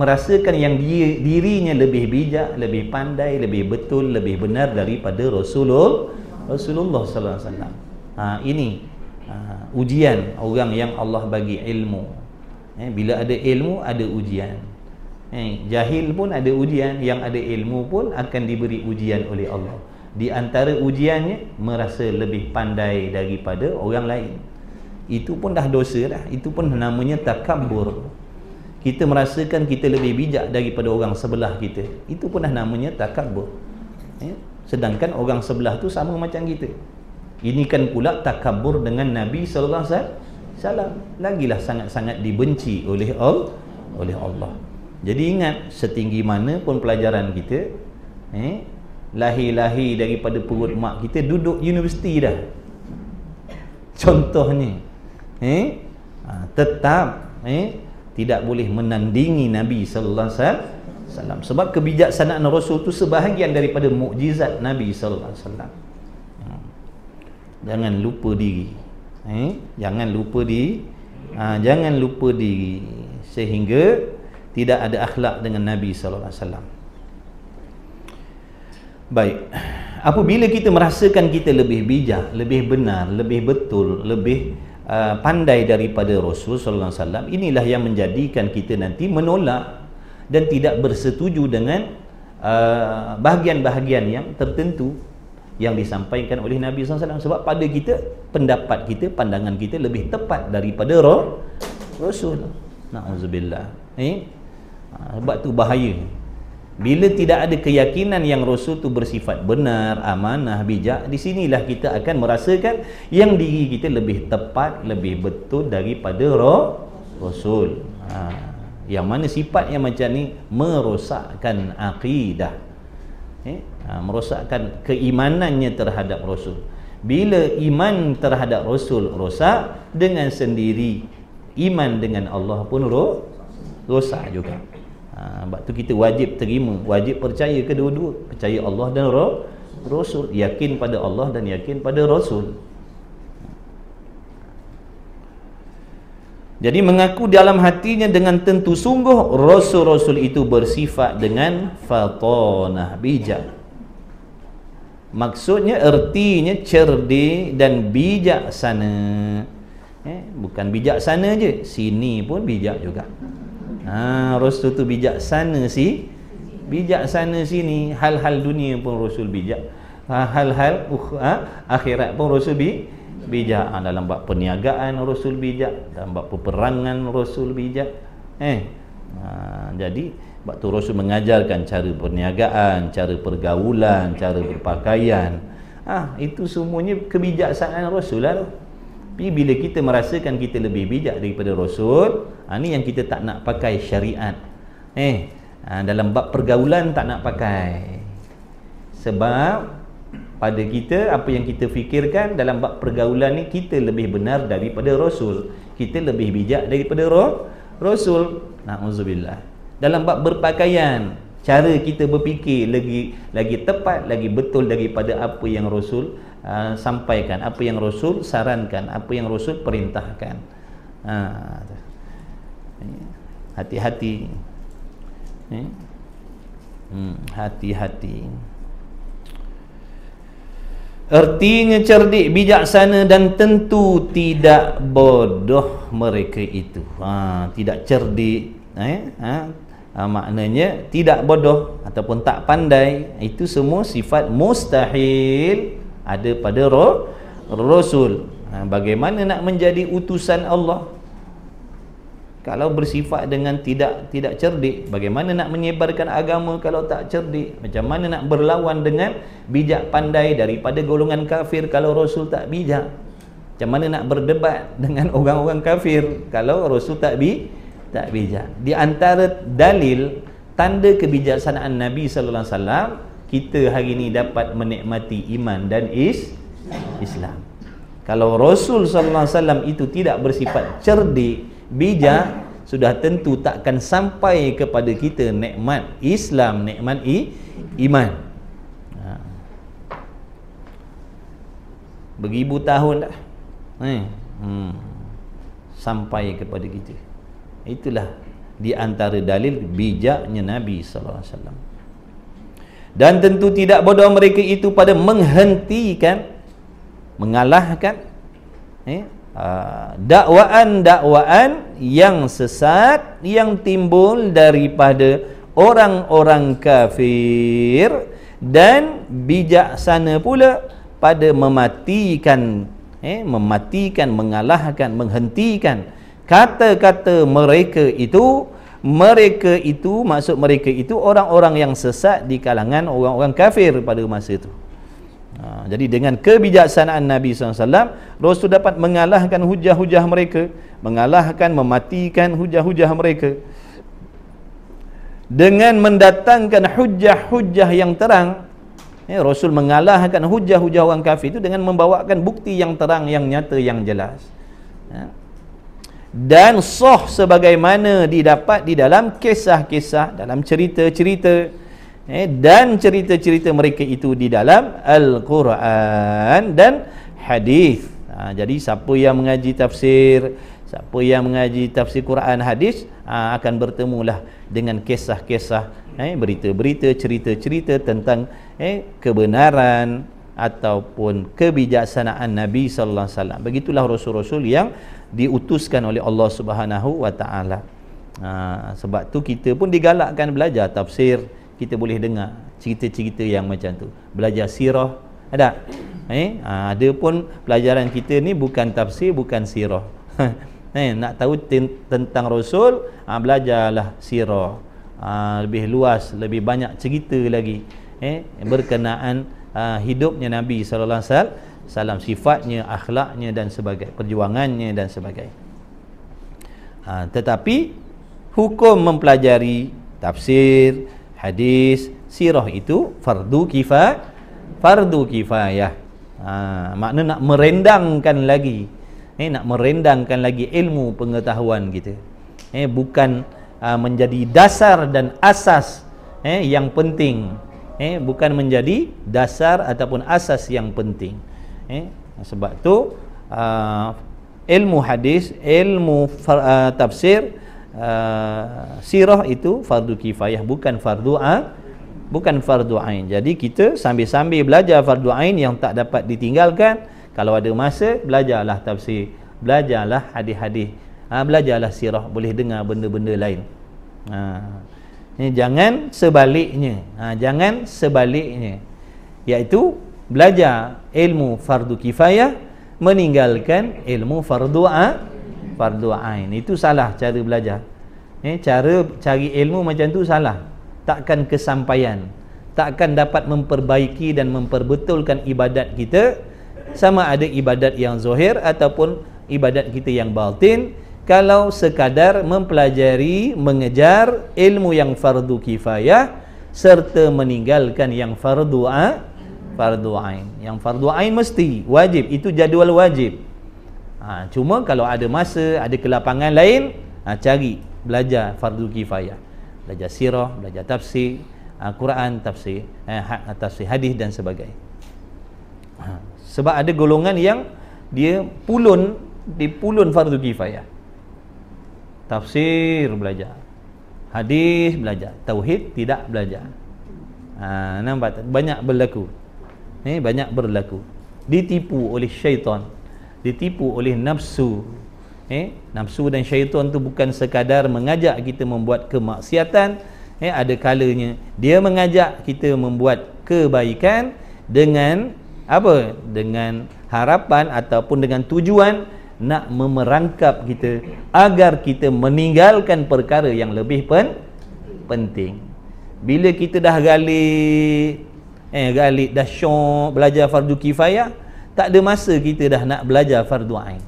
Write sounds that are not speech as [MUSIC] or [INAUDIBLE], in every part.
merasakan yang dia, dirinya lebih bijak, lebih pandai, lebih betul, lebih benar daripada Rasulullah Rasulullah sallallahu alaihi wasallam. Ha ini ha, ujian orang yang Allah bagi ilmu. Eh, bila ada ilmu ada ujian. Eh, jahil pun ada ujian, yang ada ilmu pun akan diberi ujian oleh Allah. Di antara ujiannya merasa lebih pandai daripada orang lain. Itu pun dah dosa dah. Itu pun namanya takabbur kita merasakan kita lebih bijak daripada orang sebelah kita itu pun dah namanya takabur ya? sedangkan orang sebelah tu sama macam kita ini kan pula takabur dengan Nabi sallallahu alaihi wasallam lagilah sangat-sangat dibenci oleh Allah oleh Allah jadi ingat setinggi mana pun pelajaran kita eh lahir-lahir daripada perut mak kita duduk universiti dah contohnya eh tetap eh tidak boleh menandingi Nabi sallallahu alaihi wasallam sebab kebijaksanaan Rasul itu sebahagian daripada mukjizat Nabi sallallahu alaihi wasallam. Hmm. Jangan lupa diri. Eh? jangan lupa di ha, jangan lupa di sehingga tidak ada akhlak dengan Nabi sallallahu alaihi wasallam. Baik. Apabila kita merasakan kita lebih bijak, lebih benar, lebih betul, lebih Uh, pandai daripada Rasul sallallahu alaihi wasallam inilah yang menjadikan kita nanti menolak dan tidak bersetuju dengan uh, bahagian-bahagian uh, yang tertentu yang disampaikan oleh Nabi sallallahu alaihi wasallam sebab pada kita pendapat kita pandangan kita lebih tepat daripada Rasul. Nauzubillah. Eh? Ah, sebab tu bahaya. Bila tidak ada keyakinan yang Rasul itu bersifat benar, amanah, bijak, di sinilah kita akan merasakan yang diri kita lebih tepat, lebih betul daripada roh Rasul. Ha. Yang mana sifat yang macam ni merosakkan aqidah, Eh? Ha, merosakkan keimanannya terhadap Rasul. Bila iman terhadap Rasul rosak, dengan sendiri iman dengan Allah pun rosak juga. Ah, sebab tu kita wajib terima wajib percaya kedua-dua percaya Allah dan Ra Rasul yakin pada Allah dan yakin pada Rasul jadi mengaku dalam hatinya dengan tentu sungguh Rasul-Rasul itu bersifat dengan fatonah bijak maksudnya ertinya cerdik dan bijaksana eh, bukan bijaksana je sini pun bijak juga ha, Rasul tu bijak bijaksana si sana sini hal-hal dunia pun Rasul bijak ha, hal-hal uh, ha, akhirat pun Rasul bi, bijak ha, dalam bab perniagaan Rasul bijak dalam bab peperangan Rasul bijak eh ha, jadi waktu Rasul mengajarkan cara perniagaan, cara pergaulan cara berpakaian ha, itu semuanya kebijaksanaan Rasul lah tapi bila kita merasakan kita lebih bijak daripada Rasul, ha, ni yang kita tak nak pakai syariat. Eh, ha, dalam bab pergaulan tak nak pakai. Sebab pada kita, apa yang kita fikirkan dalam bab pergaulan ni, kita lebih benar daripada Rasul. Kita lebih bijak daripada roh, Rasul. Na'udzubillah. Dalam bab berpakaian, cara kita berfikir lagi lagi tepat, lagi betul daripada apa yang Rasul uh, sampaikan apa yang Rasul sarankan apa yang Rasul perintahkan ha, hati-hati uh, hati-hati Artinya cerdik, bijaksana dan tentu tidak bodoh mereka itu. Ha, tidak cerdik. Eh? Ha? Ha, maknanya tidak bodoh ataupun tak pandai. Itu semua sifat mustahil ada pada roh, rasul ha, bagaimana nak menjadi utusan Allah kalau bersifat dengan tidak tidak cerdik bagaimana nak menyebarkan agama kalau tak cerdik macam mana nak berlawan dengan bijak pandai daripada golongan kafir kalau rasul tak bijak macam mana nak berdebat dengan [LAUGHS] orang-orang kafir kalau rasul tak bi tak bijak di antara dalil tanda kebijaksanaan Nabi sallallahu alaihi wasallam kita hari ini dapat menikmati iman dan is Islam. Kalau Rasul sallallahu alaihi wasallam itu tidak bersifat cerdik, bijak, sudah tentu takkan sampai kepada kita nikmat Islam, nikmat i, iman. Ha. Beribu tahun dah. Eh. Hmm. Sampai kepada kita. Itulah di antara dalil bijaknya Nabi sallallahu alaihi wasallam dan tentu tidak bodoh mereka itu pada menghentikan mengalahkan eh, ah, dakwaan-dakwaan yang sesat yang timbul daripada orang-orang kafir dan bijaksana pula pada mematikan eh, mematikan, mengalahkan, menghentikan kata-kata mereka itu mereka itu masuk mereka itu orang-orang yang sesat di kalangan orang-orang kafir pada masa itu ha, jadi dengan kebijaksanaan Nabi SAW Rasul dapat mengalahkan hujah-hujah mereka mengalahkan, mematikan hujah-hujah mereka dengan mendatangkan hujah-hujah yang terang ya, Rasul mengalahkan hujah-hujah orang kafir itu dengan membawakan bukti yang terang, yang nyata, yang jelas ya dan sah sebagaimana didapat di dalam kisah-kisah dalam cerita-cerita eh, dan cerita-cerita mereka itu di dalam Al-Quran dan Hadis. Ha, jadi siapa yang mengaji tafsir, siapa yang mengaji tafsir Quran Hadis ha, akan bertemulah dengan kisah-kisah, eh, berita-berita, cerita-cerita tentang eh, kebenaran ataupun kebijaksanaan Nabi Sallallahu Alaihi Wasallam. Begitulah Rasul-Rasul yang diutuskan oleh Allah Subhanahu wa taala. Ha, sebab tu kita pun digalakkan belajar tafsir kita boleh dengar cerita-cerita yang macam tu belajar sirah ada eh ha, ada pun pelajaran kita ni bukan tafsir bukan sirah [LAUGHS] eh nak tahu tentang rasul ha, belajarlah sirah ha, lebih luas lebih banyak cerita lagi eh berkenaan ha, hidupnya nabi sallallahu alaihi wasallam salam sifatnya akhlaknya dan sebagainya perjuangannya dan sebagainya ha, tetapi hukum mempelajari tafsir hadis sirah itu fardu kifah fardu kifayah ha, makna nak merendangkan lagi eh, nak merendangkan lagi ilmu pengetahuan kita eh, bukan uh, menjadi dasar dan asas eh, yang penting eh, bukan menjadi dasar ataupun asas yang penting eh? sebab tu uh, ilmu hadis ilmu far, uh, tafsir uh, sirah itu fardu kifayah bukan fardu a bukan fardu ain jadi kita sambil-sambil belajar fardu ain yang tak dapat ditinggalkan kalau ada masa belajarlah tafsir belajarlah hadis-hadis ha, belajarlah sirah boleh dengar benda-benda lain ha. Ini jangan sebaliknya ha, jangan sebaliknya iaitu belajar ilmu fardu kifayah meninggalkan ilmu fardu a fardu ain itu salah cara belajar eh, cara cari ilmu macam tu salah takkan kesampaian takkan dapat memperbaiki dan memperbetulkan ibadat kita sama ada ibadat yang zahir ataupun ibadat kita yang batin kalau sekadar mempelajari mengejar ilmu yang fardu kifayah serta meninggalkan yang fardu a fardu ain. Yang fardu ain mesti wajib, itu jadual wajib. Ha, cuma kalau ada masa, ada kelapangan lain, ha, cari belajar fardu kifayah. Belajar sirah, belajar tafsir, ha, Quran tafsir, eh, tafsir hadis dan sebagainya. Ha, sebab ada golongan yang dia pulun di pulun fardu kifayah. Tafsir belajar. Hadis belajar, tauhid tidak belajar. Ha, nampak tak? banyak berlaku ni eh, banyak berlaku ditipu oleh syaitan ditipu oleh nafsu eh nafsu dan syaitan tu bukan sekadar mengajak kita membuat kemaksiatan eh ada kalanya dia mengajak kita membuat kebaikan dengan apa dengan harapan ataupun dengan tujuan nak memerangkap kita agar kita meninggalkan perkara yang lebih pen penting bila kita dah galih eh galit dah syok belajar fardu kifayah tak ada masa kita dah nak belajar fardu ain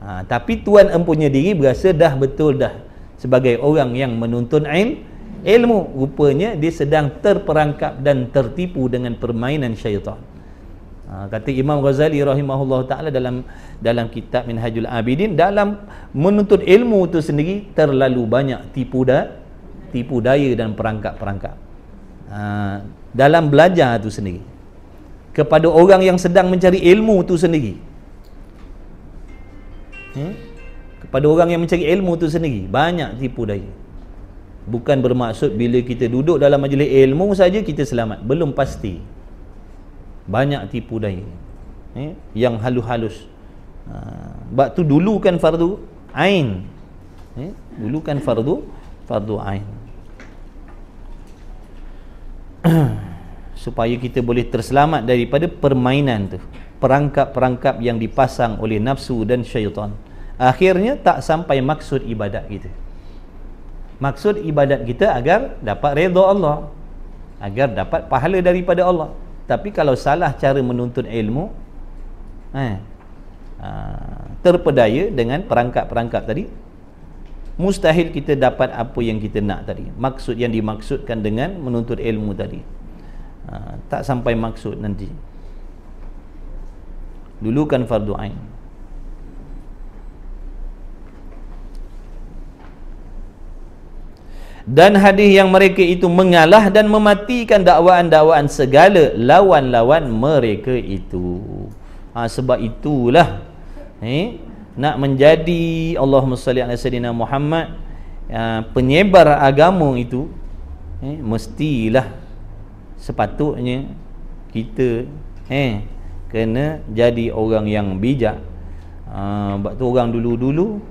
ha, tapi tuan empunya diri berasa dah betul dah sebagai orang yang menuntun ain ilmu rupanya dia sedang terperangkap dan tertipu dengan permainan syaitan ha, kata Imam Ghazali rahimahullah ta'ala dalam dalam kitab Minhajul Abidin dalam menuntut ilmu itu sendiri terlalu banyak tipu dah tipu daya dan perangkap-perangkap ha, dalam belajar tu sendiri kepada orang yang sedang mencari ilmu tu sendiri hmm? kepada orang yang mencari ilmu tu sendiri banyak tipu daya bukan bermaksud bila kita duduk dalam majlis ilmu saja kita selamat belum pasti banyak tipu daya eh? yang halus-halus sebab ha, tu dulu kan fardu ain eh? Hmm? dulu kan fardu fardu ain [CLEARS THROAT] supaya kita boleh terselamat daripada permainan tu perangkap-perangkap yang dipasang oleh nafsu dan syaitan akhirnya tak sampai maksud ibadat kita maksud ibadat kita agar dapat redha Allah agar dapat pahala daripada Allah tapi kalau salah cara menuntut ilmu eh, ah, terpedaya dengan perangkap-perangkap tadi mustahil kita dapat apa yang kita nak tadi maksud yang dimaksudkan dengan menuntut ilmu tadi ha, tak sampai maksud nanti dulukan fardu ain dan hadis yang mereka itu mengalah dan mematikan dakwaan-dakwaan segala lawan-lawan mereka itu ha, sebab itulah eh nak menjadi Allahumma salli ala sayyidina Muhammad ya, penyebar agama itu eh, mestilah sepatutnya kita eh kena jadi orang yang bijak ah uh, orang dulu-dulu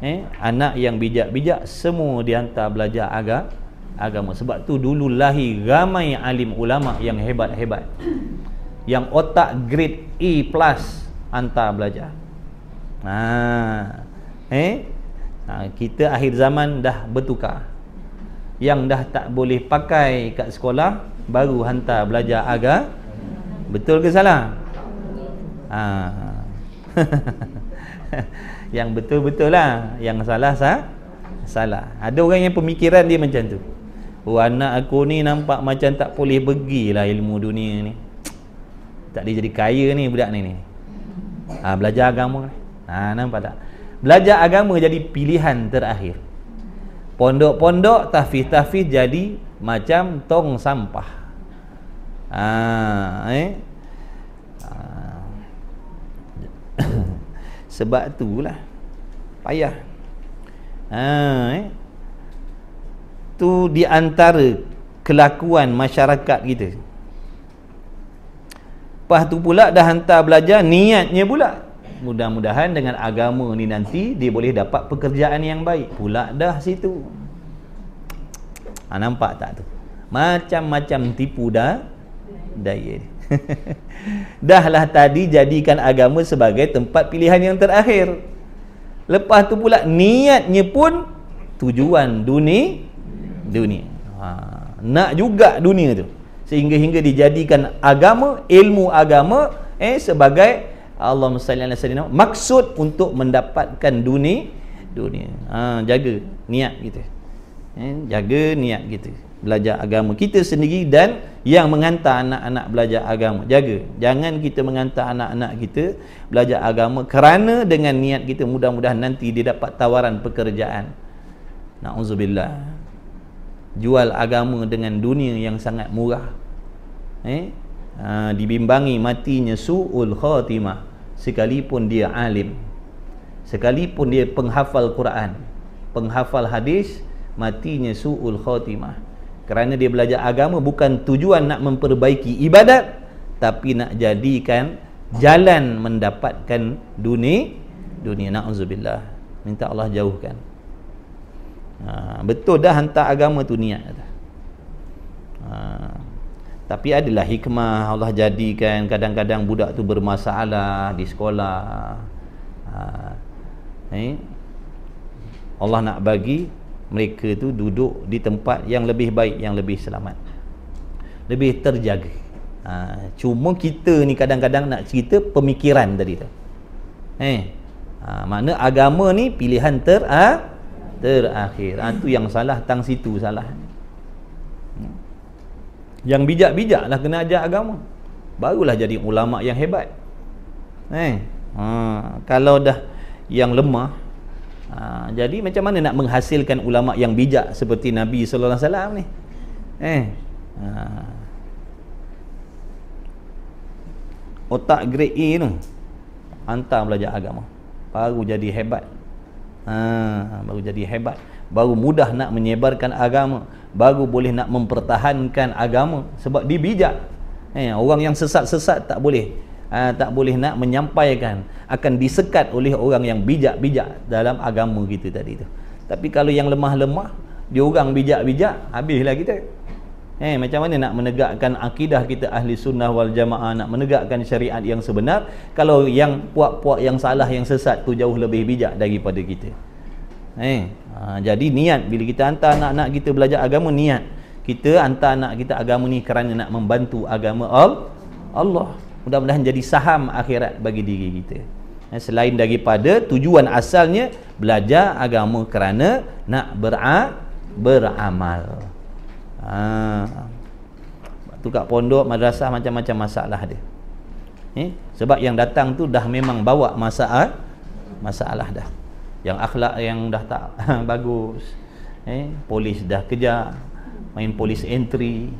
eh anak yang bijak-bijak semua dihantar belajar agak agama sebab tu dulu lahir ramai alim ulama yang hebat-hebat yang otak grade A+ hantar belajar Ha. Eh? Ha, kita akhir zaman dah bertukar. Yang dah tak boleh pakai kat sekolah baru hantar belajar agar betul ke salah? Ha. [LAUGHS] yang betul betul lah yang salah sah salah ada orang yang pemikiran dia macam tu oh anak aku ni nampak macam tak boleh pergi lah ilmu dunia ni tak boleh jadi kaya ni budak ni ni ha, belajar agama ni Ha, nampak tak? Belajar agama jadi pilihan terakhir. Pondok-pondok, tahfiz-tahfiz jadi macam tong sampah. Ha, eh? Ha. [COUGHS] Sebab itulah. Payah. Ha, eh? Tu di antara kelakuan masyarakat kita. Lepas tu pula dah hantar belajar, niatnya pula mudah-mudahan dengan agama ni nanti dia boleh dapat pekerjaan yang baik pula dah situ ha, nampak tak tu macam-macam tipu dah daya [LAUGHS] lah tadi jadikan agama sebagai tempat pilihan yang terakhir lepas tu pula niatnya pun tujuan dunia dunia ha, nak juga dunia tu sehingga-hingga dijadikan agama ilmu agama eh sebagai Allah sallallahu maksud untuk mendapatkan dunia dunia ha, jaga niat kita eh, jaga niat kita belajar agama kita sendiri dan yang menghantar anak-anak belajar agama jaga jangan kita menghantar anak-anak kita belajar agama kerana dengan niat kita mudah-mudahan nanti dia dapat tawaran pekerjaan na'udzubillah jual agama dengan dunia yang sangat murah eh? Ha, dibimbangi matinya su'ul khatimah sekalipun dia alim sekalipun dia penghafal Quran penghafal hadis matinya su'ul khatimah kerana dia belajar agama bukan tujuan nak memperbaiki ibadat tapi nak jadikan jalan mendapatkan dunia dunia na'udzubillah minta Allah jauhkan ha, betul dah hantar agama tu niat ha, tapi adalah hikmah Allah jadikan kadang-kadang budak tu bermasalah di sekolah ha. eh? Allah nak bagi mereka tu duduk di tempat yang lebih baik yang lebih selamat lebih terjaga ha. cuma kita ni kadang-kadang nak cerita pemikiran tadi tu eh ha. makna agama ni pilihan ter ha? terakhir ha. tu yang salah tang situ salahnya yang bijak-bijak lah kena ajar agama barulah jadi ulama yang hebat eh ha, kalau dah yang lemah ha, jadi macam mana nak menghasilkan ulama yang bijak seperti Nabi SAW ni eh eh ha. otak grade E tu hantar belajar agama baru jadi hebat ha, baru jadi hebat baru mudah nak menyebarkan agama baru boleh nak mempertahankan agama sebab dibijak eh, orang yang sesat-sesat tak boleh uh, tak boleh nak menyampaikan akan disekat oleh orang yang bijak-bijak dalam agama kita tadi tu tapi kalau yang lemah-lemah diorang bijak-bijak habislah kita eh, macam mana nak menegakkan akidah kita ahli sunnah wal jamaah nak menegakkan syariat yang sebenar kalau yang puak-puak yang salah yang sesat tu jauh lebih bijak daripada kita eh, Ha, jadi niat bila kita hantar anak-anak kita belajar agama niat kita hantar anak kita agama ni kerana nak membantu agama Allah mudah-mudahan jadi saham akhirat bagi diri kita ha, selain daripada tujuan asalnya belajar agama kerana nak bera beramal ha, tu pondok madrasah macam-macam masalah dia eh? sebab yang datang tu dah memang bawa masalah masalah dah yang akhlak yang dah tak [LAUGHS] bagus eh polis dah kerja main polis entry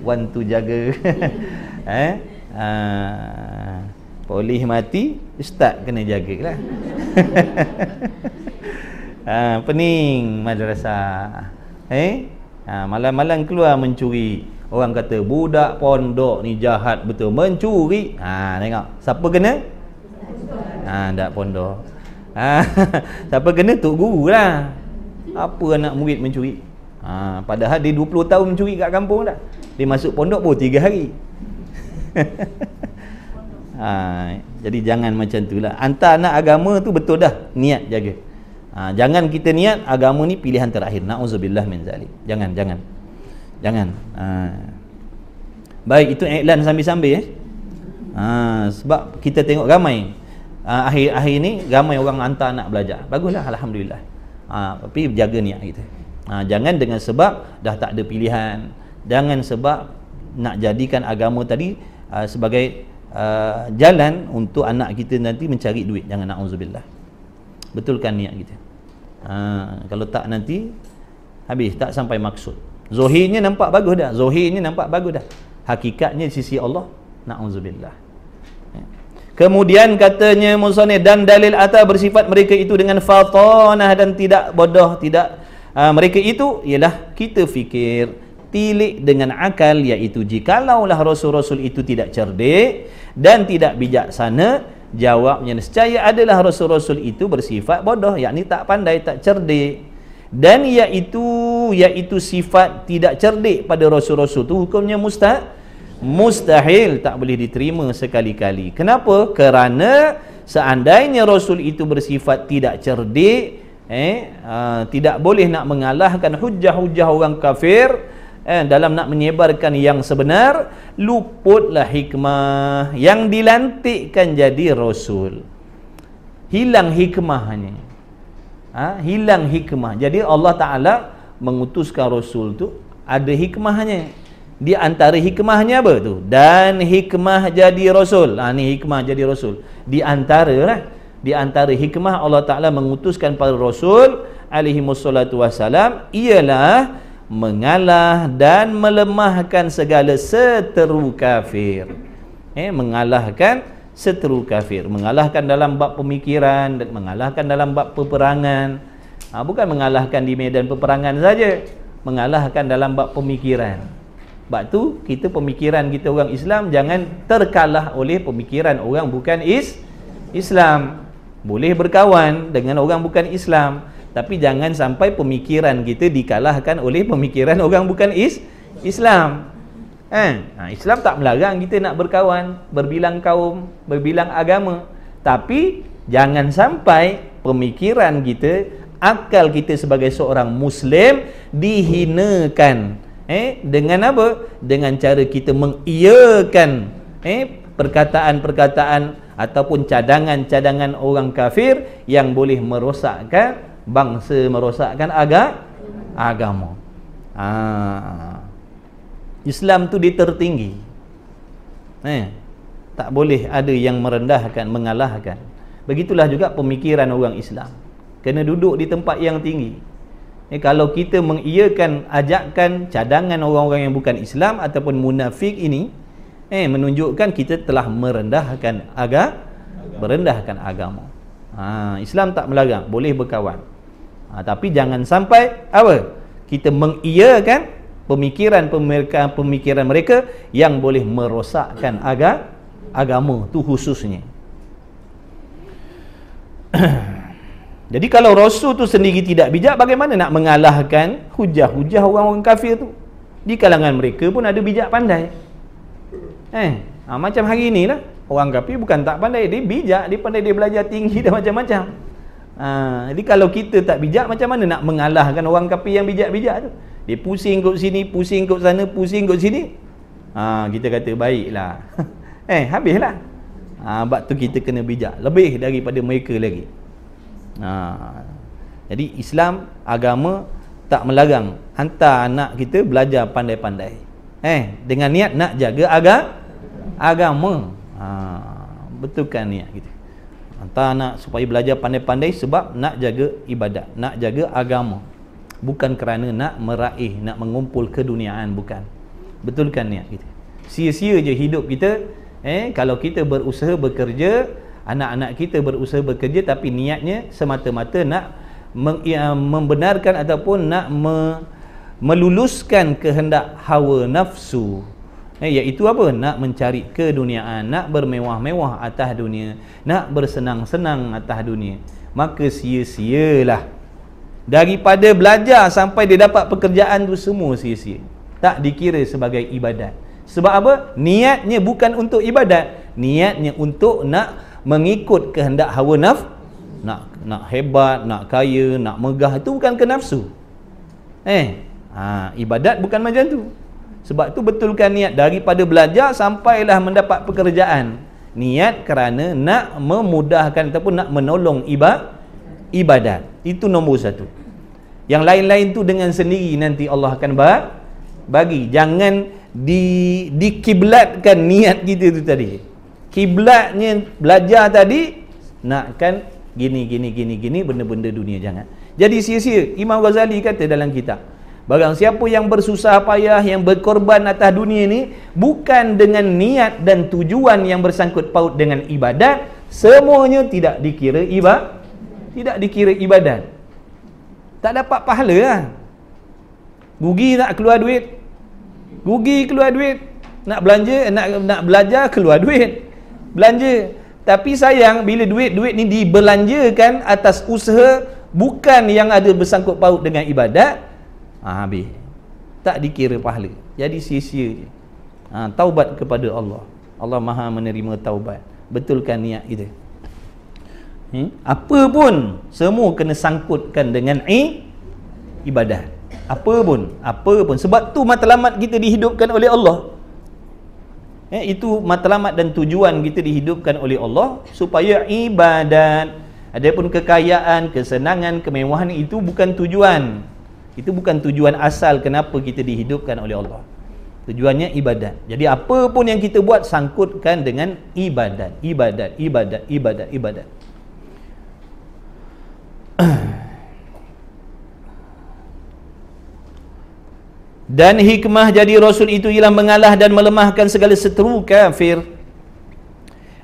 one [LAUGHS] tu jaga [LAUGHS] eh uh, polis mati ustaz kena jagalah uh, pening madrasah eh ah, malam-malam keluar mencuri orang kata budak pondok ni jahat betul mencuri ha tengok siapa kena ha uh, dak pondok ha, [LAUGHS] siapa kena tok guru lah apa anak murid mencuri ha, padahal dia 20 tahun mencuri kat kampung dah dia masuk pondok pun 3 hari [LAUGHS] ha, jadi jangan macam tu lah hantar anak agama tu betul dah niat jaga ha, jangan kita niat agama ni pilihan terakhir na'udzubillah min zalim jangan jangan jangan ha. baik itu iklan sambil-sambil eh. Ha, sebab kita tengok ramai akhir-akhir uh, ni ramai orang hantar nak belajar. Baguslah alhamdulillah. Ha, tapi jaga niat kita. Ha, jangan dengan sebab dah tak ada pilihan, jangan sebab nak jadikan agama tadi uh, sebagai uh, jalan untuk anak kita nanti mencari duit. Jangan nak naudzubillah. Betulkan niat kita. Ha, kalau tak nanti habis tak sampai maksud. Zohirnya nampak bagus dah. Zohirnya nampak bagus dah. Hakikatnya di sisi Allah naudzubillah. Kemudian katanya Musanne dan dalil atas bersifat mereka itu dengan fatonah dan tidak bodoh, tidak uh, mereka itu ialah kita fikir tilik dengan akal yaitu jika jikalaulah rasul-rasul itu tidak cerdik dan tidak bijaksana jawabnya nescaya adalah rasul-rasul itu bersifat bodoh yakni tak pandai tak cerdik dan yaitu yaitu sifat tidak cerdik pada rasul-rasul itu hukumnya mustahil mustahil tak boleh diterima sekali-kali kenapa kerana seandainya rasul itu bersifat tidak cerdik eh aa, ah, tidak boleh nak mengalahkan hujah-hujah orang kafir eh dalam nak menyebarkan yang sebenar luputlah hikmah yang dilantikkan jadi rasul hilang hikmahnya ha hilang hikmah jadi Allah taala mengutuskan rasul tu ada hikmahnya di antara hikmahnya apa tu? Dan hikmah jadi rasul. Ha ni hikmah jadi rasul. Di antara lah. Di antara hikmah Allah Ta'ala mengutuskan para Rasul alaihi mussalatu wassalam ialah mengalah dan melemahkan segala seteru kafir. Eh, mengalahkan seteru kafir. Mengalahkan dalam bab pemikiran dan mengalahkan dalam bab peperangan. Ha, bukan mengalahkan di medan peperangan saja. Mengalahkan dalam bab pemikiran. Sebab tu kita pemikiran kita orang Islam jangan terkalah oleh pemikiran orang bukan is Islam. Boleh berkawan dengan orang bukan Islam tapi jangan sampai pemikiran kita dikalahkan oleh pemikiran orang bukan is Islam. Eh, ha, Islam tak melarang kita nak berkawan, berbilang kaum, berbilang agama. Tapi jangan sampai pemikiran kita, akal kita sebagai seorang muslim dihinakan eh dengan apa dengan cara kita mengiyakan eh perkataan-perkataan ataupun cadangan-cadangan orang kafir yang boleh merosakkan bangsa merosakkan agak agama ha. Islam tu ditertinggi eh tak boleh ada yang merendahkan mengalahkan begitulah juga pemikiran orang Islam kena duduk di tempat yang tinggi Ya, kalau kita mengiyakan ajakan cadangan orang-orang yang bukan Islam ataupun munafik ini eh menunjukkan kita telah merendahkan agama, merendahkan agama. Ha, Islam tak melarang, boleh berkawan. Ha, tapi jangan sampai apa? Kita mengiyakan pemikiran-pemikiran mereka yang boleh merosakkan agak agama tu khususnya. [CLEARS THROAT] Jadi kalau Rasul tu sendiri tidak bijak, bagaimana nak mengalahkan hujah-hujah orang-orang kafir tu? Di kalangan mereka pun ada bijak pandai. Eh, ha, macam hari inilah. Orang kafir bukan tak pandai, dia bijak, dia pandai dia belajar tinggi dan [LAUGHS] macam-macam. Ha, jadi kalau kita tak bijak, macam mana nak mengalahkan orang kafir yang bijak-bijak tu? Dia pusing kot sini, pusing kot sana, pusing kot sini. Ha, kita kata, baiklah. [LAUGHS] eh, habislah. Ha, tu kita kena bijak. Lebih daripada mereka lagi ha. jadi Islam agama tak melarang hantar anak kita belajar pandai-pandai eh dengan niat nak jaga agak agama ha. betulkan niat kita hantar anak supaya belajar pandai-pandai sebab nak jaga ibadat nak jaga agama bukan kerana nak meraih nak mengumpul keduniaan bukan betulkan niat kita sia-sia je hidup kita eh kalau kita berusaha bekerja anak-anak kita berusaha bekerja tapi niatnya semata-mata nak ya, membenarkan ataupun nak me, meluluskan kehendak hawa nafsu eh, iaitu apa? nak mencari keduniaan nak bermewah-mewah atas dunia nak bersenang-senang atas dunia maka sia-sialah daripada belajar sampai dia dapat pekerjaan tu semua sia-sia tak dikira sebagai ibadat sebab apa? niatnya bukan untuk ibadat niatnya untuk nak mengikut kehendak hawa naf nak nak hebat nak kaya nak megah itu bukan ke nafsu eh ha, ibadat bukan macam tu sebab tu betulkan niat daripada belajar sampailah mendapat pekerjaan niat kerana nak memudahkan ataupun nak menolong ibad ibadat itu nombor satu yang lain-lain tu dengan sendiri nanti Allah akan bagi jangan di dikiblatkan niat kita tu tadi kiblatnya belajar tadi nakkan gini gini gini gini benda-benda dunia jangan. Jadi sia-sia. Imam Ghazali kata dalam kitab, barang siapa yang bersusah payah yang berkorban atas dunia ni bukan dengan niat dan tujuan yang bersangkut paut dengan ibadat, semuanya tidak dikira ibadat. Tidak dikira ibadat. Tak dapat pahala lah. Gugi nak keluar duit. Gugi keluar duit. Nak belanja, nak nak belajar keluar duit belanja tapi sayang bila duit-duit ni dibelanjakan atas usaha bukan yang ada bersangkut paut dengan ibadat ha, habis tak dikira pahala jadi sia-sia je ha, taubat kepada Allah Allah maha menerima taubat betulkan niat kita hmm? apa pun semua kena sangkutkan dengan i ibadat apa pun apa pun sebab tu matlamat kita dihidupkan oleh Allah Ya, itu matlamat dan tujuan kita dihidupkan oleh Allah supaya ibadat. ada pun kekayaan, kesenangan, kemewahan itu bukan tujuan. Itu bukan tujuan asal kenapa kita dihidupkan oleh Allah. Tujuannya ibadat. Jadi apa pun yang kita buat sangkutkan dengan ibadat. Ibadat, ibadat, ibadat, ibadat. [CLEARS THROAT] [CLEARS THROAT] dan hikmah jadi rasul itu ialah mengalah dan melemahkan segala seteru kafir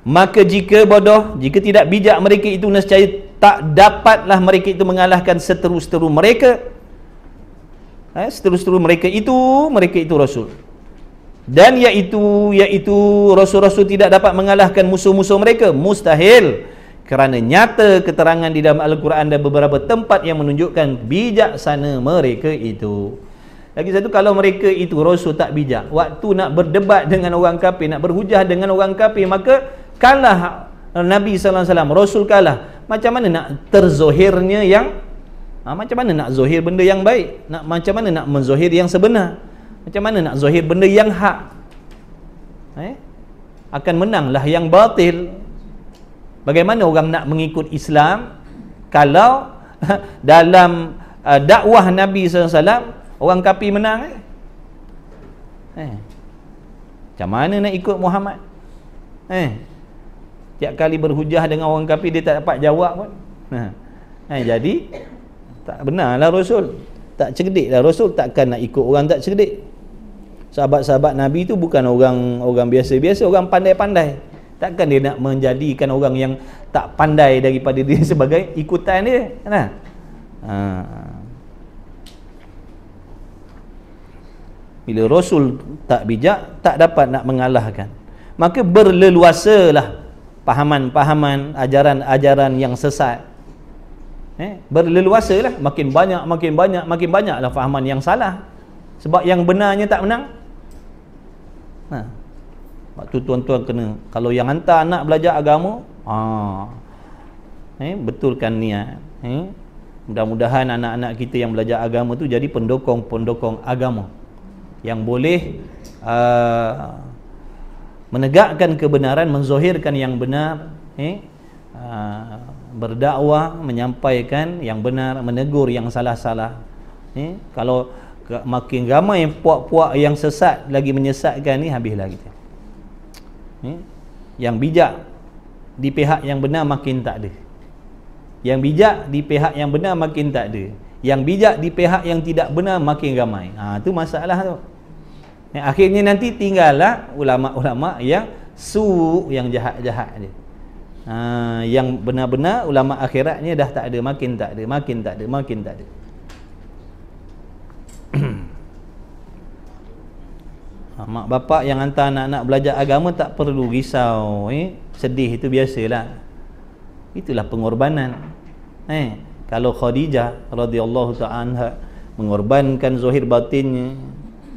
maka jika bodoh jika tidak bijak mereka itu nescaya tak dapatlah mereka itu mengalahkan seteru-seteru mereka eh, seteru-seteru mereka itu mereka itu rasul dan iaitu iaitu rasul-rasul tidak dapat mengalahkan musuh-musuh mereka mustahil kerana nyata keterangan di dalam Al-Quran dan beberapa tempat yang menunjukkan bijaksana mereka itu. Lagi satu kalau mereka itu rasul tak bijak, waktu nak berdebat dengan orang kafir, nak berhujah dengan orang kafir, maka kalah Nabi sallallahu alaihi wasallam, rasul kalah. Macam mana nak terzohirnya yang ha, macam mana nak zohir benda yang baik? Nak macam mana nak menzohir yang sebenar? Macam mana nak zohir benda yang hak? Eh? Akan menanglah yang batil. Bagaimana orang nak mengikut Islam kalau [LAUGHS] dalam uh, dakwah Nabi sallallahu alaihi wasallam orang kapi menang eh? eh macam mana nak ikut Muhammad eh tiap kali berhujah dengan orang kapi dia tak dapat jawab pun eh, eh jadi tak benarlah Rasul tak cerdik lah Rasul takkan nak ikut orang tak cerdik sahabat-sahabat Nabi tu bukan orang orang biasa-biasa orang pandai-pandai takkan dia nak menjadikan orang yang tak pandai daripada dia [LAUGHS] sebagai ikutan dia nah kan? ha. bila rasul tak bijak tak dapat nak mengalahkan maka berleluasalah pahaman-pahaman ajaran-ajaran yang sesat eh berleluasalah makin banyak makin banyak makin banyaklah fahaman yang salah sebab yang benarnya tak menang ha waktu tuan-tuan kena kalau yang hantar anak belajar agama ha eh betulkan niat eh mudah-mudahan anak-anak kita yang belajar agama tu jadi pendokong-pendokong agama yang boleh uh, menegakkan kebenaran, menzohirkan yang benar, eh, uh, berdakwah, menyampaikan yang benar, menegur yang salah-salah. Eh, kalau makin ramai puak-puak yang sesat lagi menyesatkan ni habislah kita. Eh, yang bijak di pihak yang benar makin tak ada. Yang bijak di pihak yang benar makin tak ada. Yang bijak di pihak yang tidak benar makin ramai. Ah ha, tu masalah tu. Ya, akhirnya nanti tinggallah ulama-ulama yang su yang jahat-jahat ni. Ha, yang benar-benar ulama akhiratnya dah tak ada, makin tak ada, makin tak ada, makin tak ada. [CLEARS THROAT] ha, mak bapak yang hantar anak-anak belajar agama tak perlu risau, eh. Sedih itu biasalah. Itulah pengorbanan. Eh, kalau Khadijah radhiyallahu ta'ala mengorbankan zahir batinnya,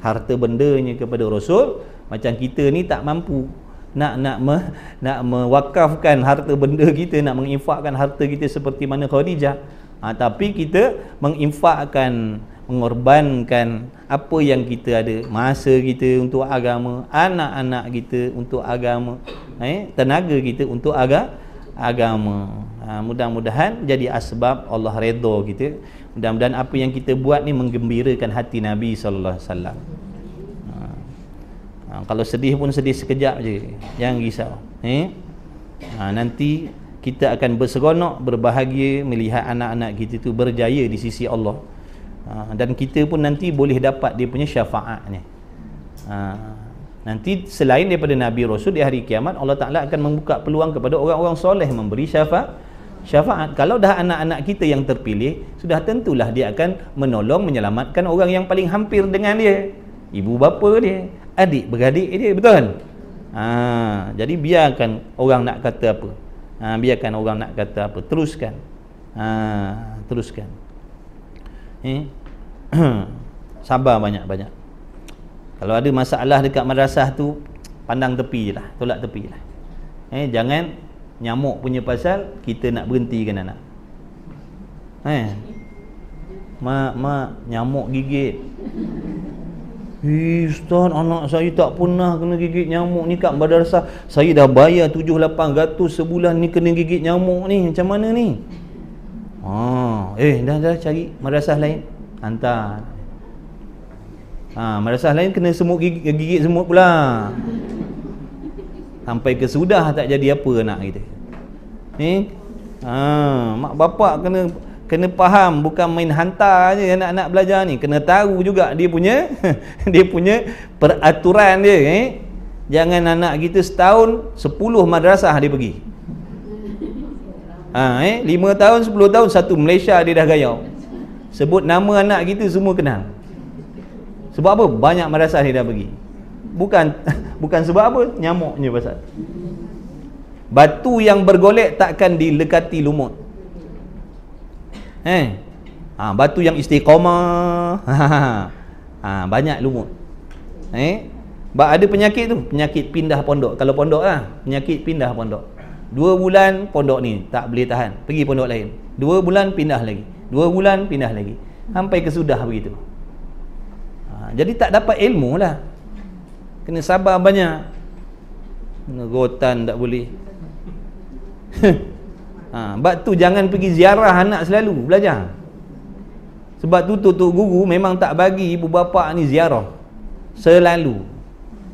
harta bendanya kepada rasul macam kita ni tak mampu nak nak me, nak mewakafkan harta benda kita nak menginfakkan harta kita seperti mana Khadijah ha, tapi kita menginfakkan mengorbankan apa yang kita ada masa kita untuk agama anak-anak kita untuk agama eh, tenaga kita untuk aga, agama ha, mudah-mudahan jadi asbab Allah redha kita mudah-mudahan apa yang kita buat ni menggembirakan hati Nabi sallallahu ha. alaihi ha, wasallam. kalau sedih pun sedih sekejap je. Jangan risau. Eh? Ha, nanti kita akan berseronok, berbahagia melihat anak-anak kita tu berjaya di sisi Allah. Ha, dan kita pun nanti boleh dapat dia punya syafaat Ha, nanti selain daripada Nabi Rasul di hari kiamat Allah Taala akan membuka peluang kepada orang-orang soleh memberi syafaat syafaat kalau dah anak-anak kita yang terpilih sudah tentulah dia akan menolong menyelamatkan orang yang paling hampir dengan dia ibu bapa dia adik beradik dia betul kan ha, jadi biarkan orang nak kata apa ha, biarkan orang nak kata apa teruskan ha, teruskan eh? [CLEARS THROAT] sabar banyak-banyak kalau ada masalah dekat madrasah tu pandang tepi je lah tolak tepi je lah eh, jangan nyamuk punya pasal kita nak berhentikan anak eh mak mak nyamuk gigit Ustaz anak saya tak pernah kena gigit nyamuk ni kat madrasah saya dah bayar tujuh lapan 7800 sebulan ni kena gigit nyamuk ni macam mana ni ha eh dah dah cari madrasah lain hantar Ah madrasah lain kena semut gigit, gigit semut pula sampai kesudah tak jadi apa anak kita ni ha, mak bapak kena kena faham bukan main hantar je anak-anak belajar ni kena tahu juga dia punya [LAUGHS] dia punya peraturan dia eh? jangan anak kita setahun 10 madrasah dia pergi ha, eh? 5 tahun 10 tahun satu Malaysia dia dah gayau sebut nama anak kita semua kenal sebab apa? banyak madrasah dia dah pergi bukan [LAUGHS] bukan sebab apa nyamuknya pasal batu yang bergolek takkan dilekati lumut eh ha, batu yang istiqamah [LAUGHS] ha, banyak lumut eh Bak ada penyakit tu penyakit pindah pondok kalau pondok lah penyakit pindah pondok dua bulan pondok ni tak boleh tahan pergi pondok lain dua bulan pindah lagi dua bulan pindah lagi sampai kesudah begitu ha, jadi tak dapat ilmu lah kena sabar banyak ngerotan tak boleh [LAUGHS] ha, sebab tu jangan pergi ziarah anak selalu belajar sebab tu tutup guru memang tak bagi ibu bapa ni ziarah selalu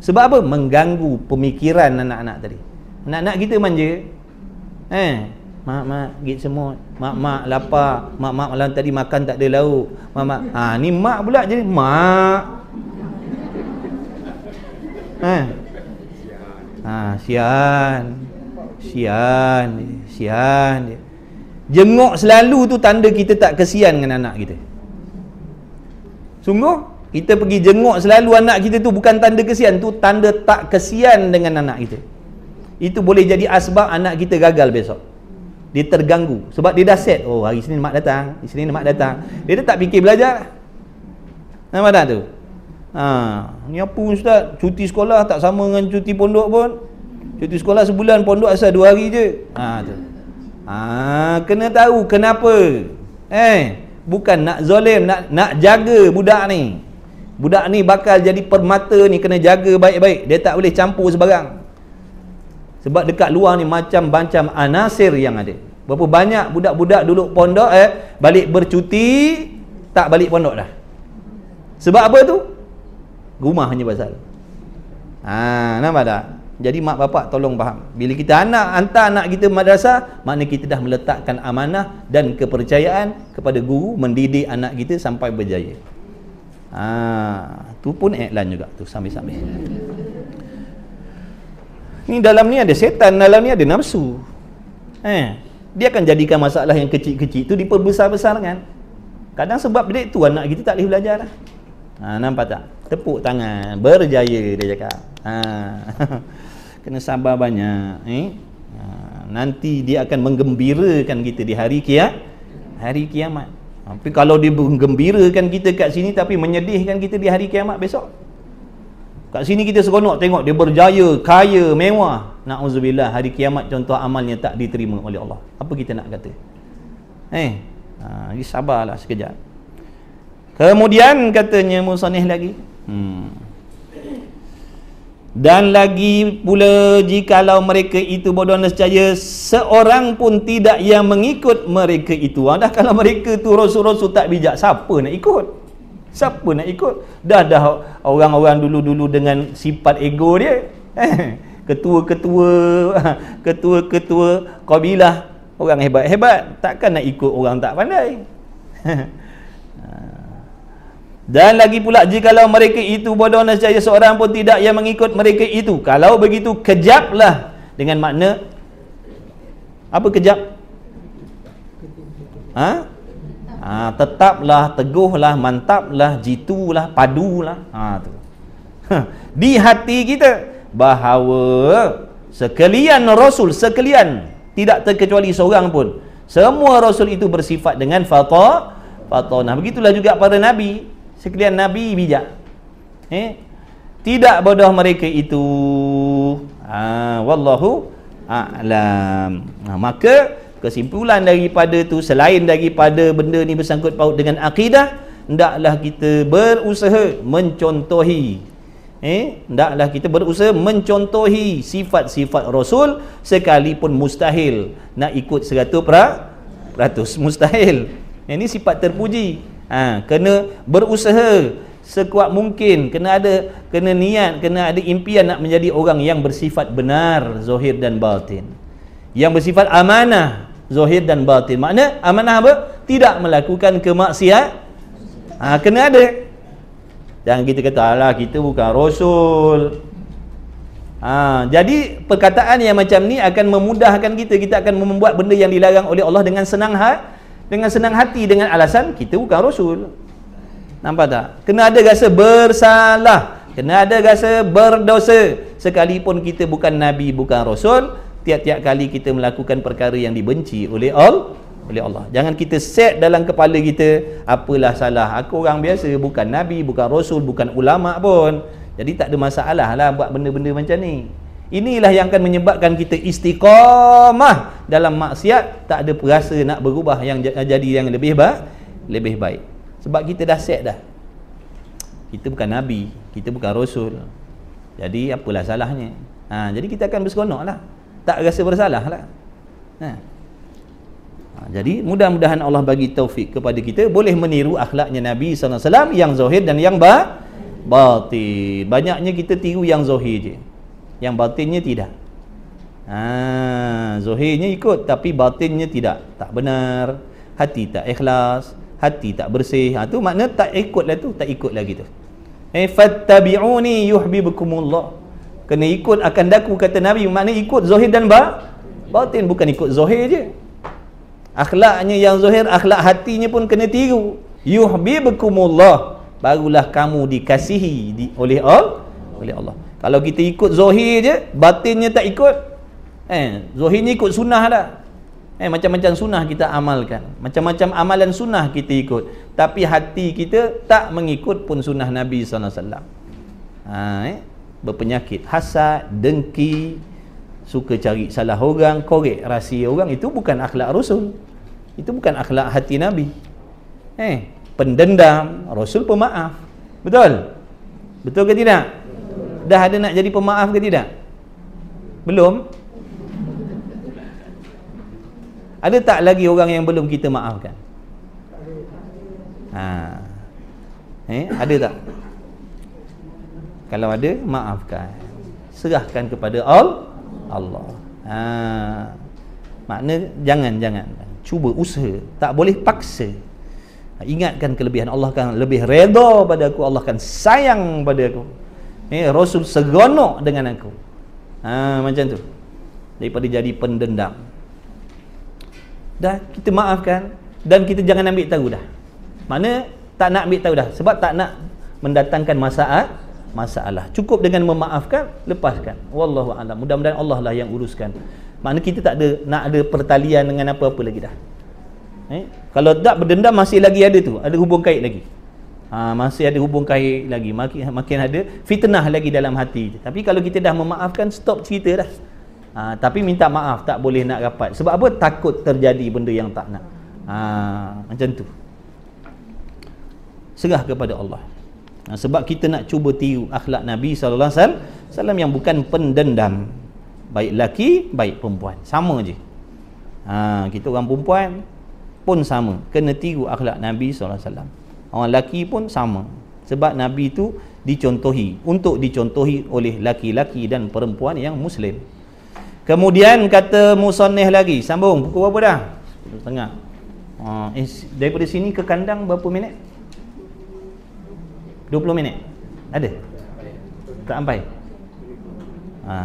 sebab apa? mengganggu pemikiran anak-anak tadi anak-anak kita manja eh mak-mak git semut mak-mak lapar mak-mak malam tadi makan tak ada lauk mak-mak ha, ni mak pula jadi mak Eh? Ha, sian. Sian. Sian. Jenguk selalu tu tanda kita tak kesian dengan anak kita. Sungguh? Kita pergi jenguk selalu anak kita tu bukan tanda kesian. Tu tanda tak kesian dengan anak kita. Itu boleh jadi asbab anak kita gagal besok. Dia terganggu. Sebab dia dah set. Oh, hari sini mak datang. Hari sini mak datang. Dia tak fikir belajar. Nampak tak tu? Ha, ni apa ustaz? Cuti sekolah tak sama dengan cuti pondok pun. Cuti sekolah sebulan pondok asal 2 hari je. Ha tu. Ha, kena tahu kenapa. Eh, bukan nak zalim, nak nak jaga budak ni. Budak ni bakal jadi permata ni kena jaga baik-baik. Dia tak boleh campur sebarang. Sebab dekat luar ni macam-macam anasir yang ada. Berapa banyak budak-budak duduk pondok eh balik bercuti tak balik pondok dah. Sebab apa tu? rumah hanya pasal ha, nampak tak jadi mak bapak tolong faham bila kita anak hantar anak kita madrasah makna kita dah meletakkan amanah dan kepercayaan kepada guru mendidik anak kita sampai berjaya ha, tu pun iklan juga tu sambil-sambil ni dalam ni ada setan dalam ni ada nafsu eh dia akan jadikan masalah yang kecil-kecil tu diperbesar-besarkan kadang sebab dia tu anak kita tak boleh belajar lah ha, nampak tak tepuk tangan berjaya dia cakap ha. [LAUGHS] kena sabar banyak eh? ha. nanti dia akan menggembirakan kita di hari kiamat hari kiamat tapi kalau dia menggembirakan kita kat sini tapi menyedihkan kita di hari kiamat besok kat sini kita seronok tengok dia berjaya kaya mewah na'udzubillah hari kiamat contoh amalnya tak diterima oleh Allah apa kita nak kata eh ha, sabarlah sekejap Kemudian katanya Musanih lagi hmm. dan lagi pula jikalau mereka itu bodoh nescaya seorang pun tidak yang mengikut mereka itu Ada kalau mereka tu rosu-rosu tak bijak siapa nak ikut siapa nak ikut dah dah orang-orang dulu-dulu dengan sifat ego dia [LAUGHS] ketua-ketua [LAUGHS] ketua-ketua kabilah orang hebat-hebat takkan nak ikut orang tak pandai [LAUGHS] Dan lagi pula jikalau mereka itu bodoh nescaya seorang pun tidak yang mengikut mereka itu. Kalau begitu kejaplah dengan makna apa kejap? Ha? ha tetaplah, teguhlah, mantaplah, jitulah, padulah. Ha tu. Ha, di hati kita bahawa sekalian rasul sekalian tidak terkecuali seorang pun semua rasul itu bersifat dengan fata fata nah begitulah juga para nabi sekalian Nabi bijak eh? tidak bodoh mereka itu ha, Wallahu A'lam ha, maka kesimpulan daripada tu selain daripada benda ni bersangkut paut dengan akidah hendaklah kita berusaha mencontohi eh hendaklah kita berusaha mencontohi sifat-sifat rasul sekalipun mustahil nak ikut 100% mustahil ini sifat terpuji ha, kena berusaha sekuat mungkin kena ada kena niat kena ada impian nak menjadi orang yang bersifat benar zahir dan batin yang bersifat amanah zahir dan batin makna amanah apa tidak melakukan kemaksiat ha, kena ada jangan kita kata alah kita bukan rasul Ha, jadi perkataan yang macam ni akan memudahkan kita kita akan membuat benda yang dilarang oleh Allah dengan senang hati dengan senang hati dengan alasan kita bukan rasul. Nampak tak? Kena ada rasa bersalah, kena ada rasa berdosa sekalipun kita bukan nabi, bukan rasul, tiap-tiap kali kita melakukan perkara yang dibenci oleh Allah oleh Allah. Jangan kita set dalam kepala kita apalah salah. Aku orang biasa, bukan nabi, bukan rasul, bukan ulama pun. Jadi tak ada masalah lah buat benda-benda macam ni. Inilah yang akan menyebabkan kita istiqamah dalam maksiat tak ada perasa nak berubah yang jadi yang lebih baik, lebih baik. Sebab kita dah set dah. Kita bukan nabi, kita bukan rasul. Jadi apalah salahnya? Ha, jadi kita akan berseronoklah. Tak rasa bersalahlah. Ha. Ha, jadi mudah-mudahan Allah bagi taufik kepada kita boleh meniru akhlaknya Nabi sallallahu alaihi wasallam yang zahir dan yang ba batin. Banyaknya kita tiru yang zahir je yang batinnya tidak. Ha, zuhirnya ikut tapi batinnya tidak. Tak benar. Hati tak ikhlas, hati tak bersih. Ha tu makna tak ikutlah tu, tak ikut lagi tu. Eh fattabi'uni yuhibbukumullah. Kena ikut akan daku kata Nabi. Makna ikut zuhir dan bah? batin bukan ikut zuhir je. Akhlaknya yang zuhir, akhlak hatinya pun kena tiru. Yuhibbukumullah. Barulah kamu dikasihi di, oleh Allah. Oleh Allah. Kalau kita ikut zohir je, batinnya tak ikut. Eh, zohir ni ikut sunnah dah. Eh, macam-macam sunnah kita amalkan. Macam-macam amalan sunnah kita ikut. Tapi hati kita tak mengikut pun sunnah Nabi SAW. Ha, eh? Berpenyakit hasad, dengki, suka cari salah orang, korek rahsia orang. Itu bukan akhlak Rasul. Itu bukan akhlak hati Nabi. Eh, pendendam, Rasul pemaaf. Betul? Betul ke tidak? dah ada nak jadi pemaaf ke tidak? Belum? Ada tak lagi orang yang belum kita maafkan? Ha. Eh, ada tak? Kalau ada, maafkan. Serahkan kepada Allah. Ha. Makna jangan jangan cuba usaha, tak boleh paksa. Ingatkan kelebihan Allah kan lebih reda pada aku, Allah kan sayang pada aku eh, Rasul seronok dengan aku ha, macam tu daripada jadi pendendam dah kita maafkan dan kita jangan ambil tahu dah mana tak nak ambil tahu dah sebab tak nak mendatangkan masalah masalah cukup dengan memaafkan lepaskan wallahu alam mudah-mudahan Allah lah yang uruskan mana kita tak ada nak ada pertalian dengan apa-apa lagi dah eh? kalau tak berdendam masih lagi ada tu ada hubung kait lagi ha, masih ada hubung kahir lagi makin, makin ada fitnah lagi dalam hati tapi kalau kita dah memaafkan stop cerita dah ha, tapi minta maaf tak boleh nak rapat sebab apa takut terjadi benda yang tak nak ha, macam tu serah kepada Allah ha, sebab kita nak cuba tiu akhlak Nabi SAW salam yang bukan pendendam baik laki baik perempuan sama je ha, kita orang perempuan pun sama kena tiru akhlak Nabi SAW alaihi orang lelaki pun sama sebab Nabi itu dicontohi untuk dicontohi oleh laki-laki dan perempuan yang Muslim kemudian kata Musonih lagi sambung pukul berapa dah? setengah uh, daripada sini ke kandang berapa minit? 20 minit ada? tak sampai? Ha.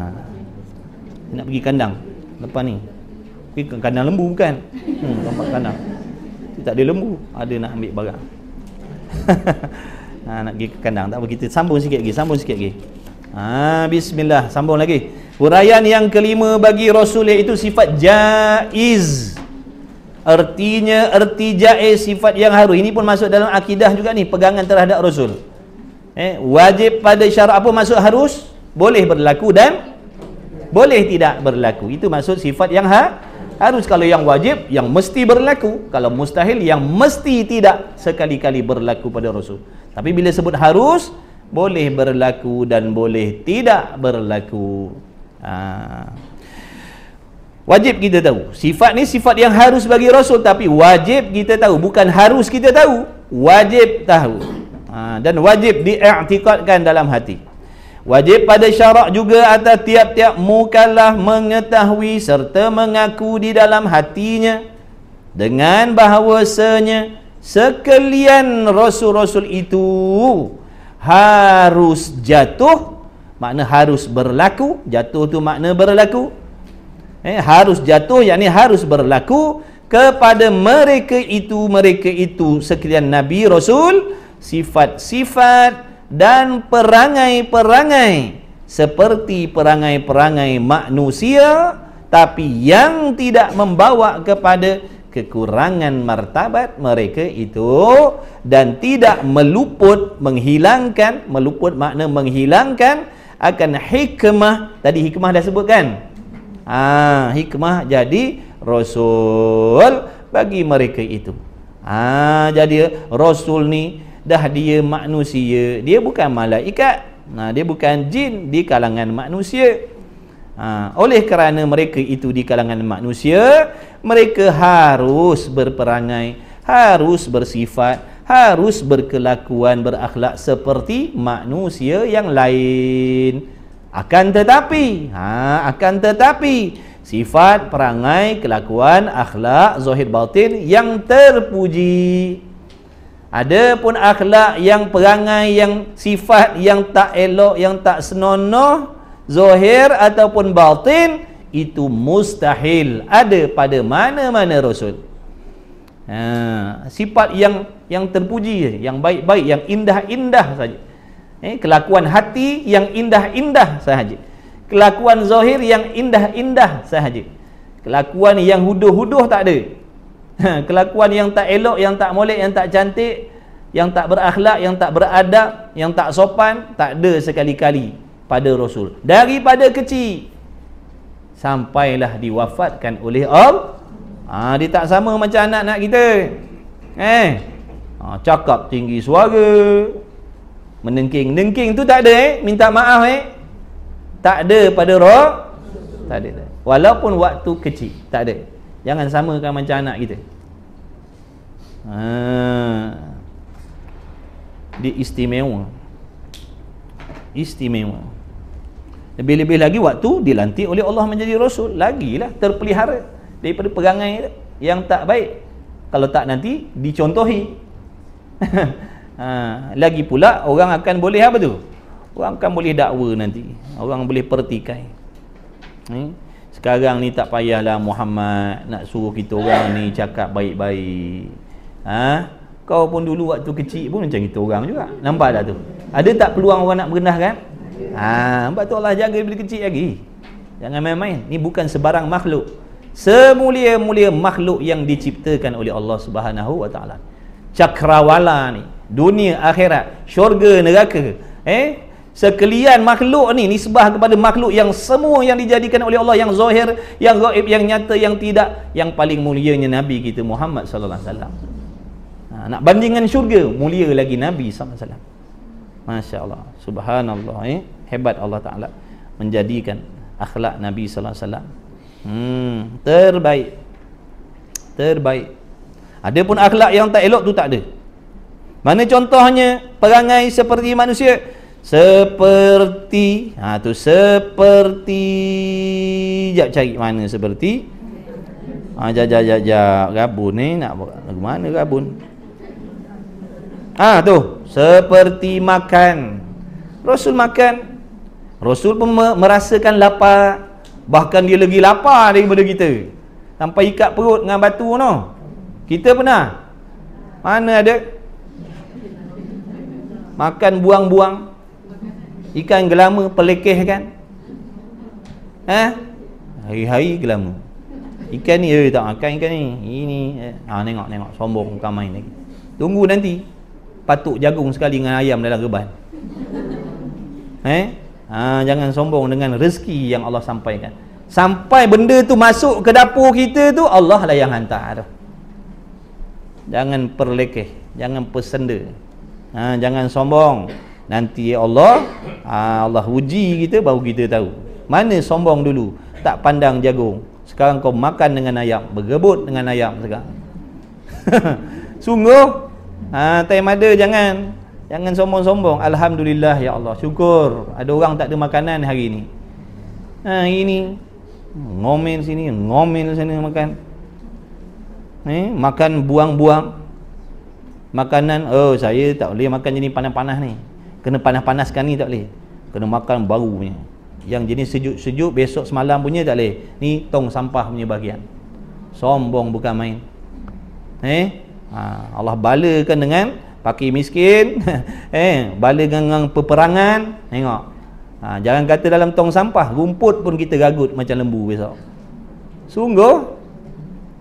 nak pergi kandang lepas ni pergi ke kandang lembu bukan? Hmm, tempat kandang tak ada lembu ada nak ambil barang ha, [LAUGHS] nak pergi ke kandang tak begitu sambung sikit lagi sambung sikit lagi ha, bismillah sambung lagi huraian yang kelima bagi rasul itu sifat jaiz Artinya, erti jaiz sifat yang harus ini pun masuk dalam akidah juga ni pegangan terhadap rasul eh wajib pada syarat apa masuk harus boleh berlaku dan boleh tidak berlaku itu maksud sifat yang ha harus kalau yang wajib, yang mesti berlaku. Kalau mustahil, yang mesti tidak sekali-kali berlaku pada Rasul. Tapi bila sebut harus, boleh berlaku dan boleh tidak berlaku. Ha. Wajib kita tahu. Sifat ni sifat yang harus bagi Rasul. Tapi wajib kita tahu. Bukan harus kita tahu. Wajib tahu. Ha. Dan wajib diiktikadkan dalam hati. Wajib pada syarak juga atas tiap-tiap mukallaf mengetahui serta mengaku di dalam hatinya dengan bahawasanya sekalian rasul-rasul itu harus jatuh makna harus berlaku jatuh tu makna berlaku eh, harus jatuh yakni harus berlaku kepada mereka itu mereka itu sekalian nabi rasul sifat-sifat dan perangai-perangai seperti perangai-perangai manusia tapi yang tidak membawa kepada kekurangan martabat mereka itu dan tidak meluput menghilangkan meluput makna menghilangkan akan hikmah tadi hikmah dah sebutkan ah ha, hikmah jadi rasul bagi mereka itu ah ha, jadi rasul ni dah dia manusia dia bukan malaikat nah dia bukan jin di kalangan manusia ha, oleh kerana mereka itu di kalangan manusia mereka harus berperangai harus bersifat harus berkelakuan berakhlak seperti manusia yang lain akan tetapi ha akan tetapi sifat perangai kelakuan akhlak zahir batin yang terpuji ada pun akhlak yang perangai yang sifat yang tak elok yang tak senonoh zohir ataupun batin itu mustahil ada pada mana-mana rasul. Ha, sifat yang yang terpuji yang baik-baik yang indah-indah saja. Eh, kelakuan hati yang indah-indah sahaja Kelakuan zohir yang indah-indah sahaja Kelakuan yang huduh-huduh tak ada Ha, kelakuan yang tak elok, yang tak molek, yang tak cantik, yang tak berakhlak, yang tak beradab, yang tak sopan, tak ada sekali-kali pada Rasul. Daripada kecil sampailah diwafatkan oleh Allah. Ha, dia tak sama macam anak-anak kita. Eh. Ha, cakap tinggi suara. Menengking-nengking tu tak ada eh. Minta maaf eh. Tak ada pada roh. Tak Walaupun waktu kecil. Tak ada. Jangan samakan macam anak kita ha. Dia istimewa Istimewa Lebih-lebih lagi waktu dilantik oleh Allah menjadi Rasul Lagilah terpelihara Daripada perangai yang tak baik Kalau tak nanti dicontohi [LAUGHS] ha. Lagi pula orang akan boleh apa tu? Orang akan boleh dakwa nanti Orang boleh pertikai Hmm? Sekarang ni tak payahlah Muhammad nak suruh kita orang ni cakap baik-baik. Ha? Kau pun dulu waktu kecil pun macam kita orang juga. Nampak tak tu? Ada tak peluang orang nak berendah kan? Ha, nampak tu Allah jaga bila kecil lagi. Jangan main-main. Ni bukan sebarang makhluk. Semulia-mulia makhluk yang diciptakan oleh Allah Subhanahu Wa Taala. Cakrawala ni, dunia akhirat, syurga neraka. Eh, sekalian makhluk ni nisbah kepada makhluk yang semua yang dijadikan oleh Allah yang zahir, yang gaib, yang nyata, yang tidak, yang paling mulianya Nabi kita Muhammad sallallahu alaihi wasallam. Ha, nak bandingkan syurga, mulia lagi Nabi sallallahu alaihi wasallam. Masya-Allah. Subhanallah eh. Hebat Allah Taala menjadikan akhlak Nabi sallallahu alaihi wasallam. Hmm, terbaik. Terbaik. Ada pun akhlak yang tak elok tu tak ada. Mana contohnya perangai seperti manusia seperti ha tu seperti jap cari mana seperti ha jap jap jap, jap. gabun ni nak lagu mana gabun ah ha, tu seperti makan rasul makan rasul pun merasakan lapar bahkan dia lagi lapar daripada kita sampai ikat perut dengan batu no kita pernah mana ada makan buang-buang ikan gelama pelekeh kan eh hari-hari gelama ikan ni eh tak makan ikan ni ini eh. ha tengok tengok sombong bukan main lagi tunggu nanti patuk jagung sekali dengan ayam dalam geban [LAUGHS] eh ha jangan sombong dengan rezeki yang Allah sampaikan sampai benda tu masuk ke dapur kita tu Allah lah yang hantar jangan perlekeh jangan pesenda ha jangan sombong Nanti ya Allah ah, Allah uji kita baru kita tahu Mana sombong dulu Tak pandang jagung Sekarang kau makan dengan ayam Bergebut dengan ayam sekarang [LAUGHS] Sungguh ha, Time ada jangan Jangan sombong-sombong Alhamdulillah ya Allah Syukur Ada orang tak ada makanan hari ini. ha, Hari ni Ngomel sini Ngomel sana makan eh, Makan buang-buang Makanan Oh saya tak boleh makan jenis panas-panas ni kena panas-panaskan ni tak boleh kena makan baru punya yang jenis sejuk-sejuk besok semalam punya tak boleh ni tong sampah punya bahagian sombong bukan main eh ha, Allah balakan dengan pakai miskin [LAUGHS] eh bala dengan peperangan tengok ha, jangan kata dalam tong sampah rumput pun kita gagut macam lembu besok sungguh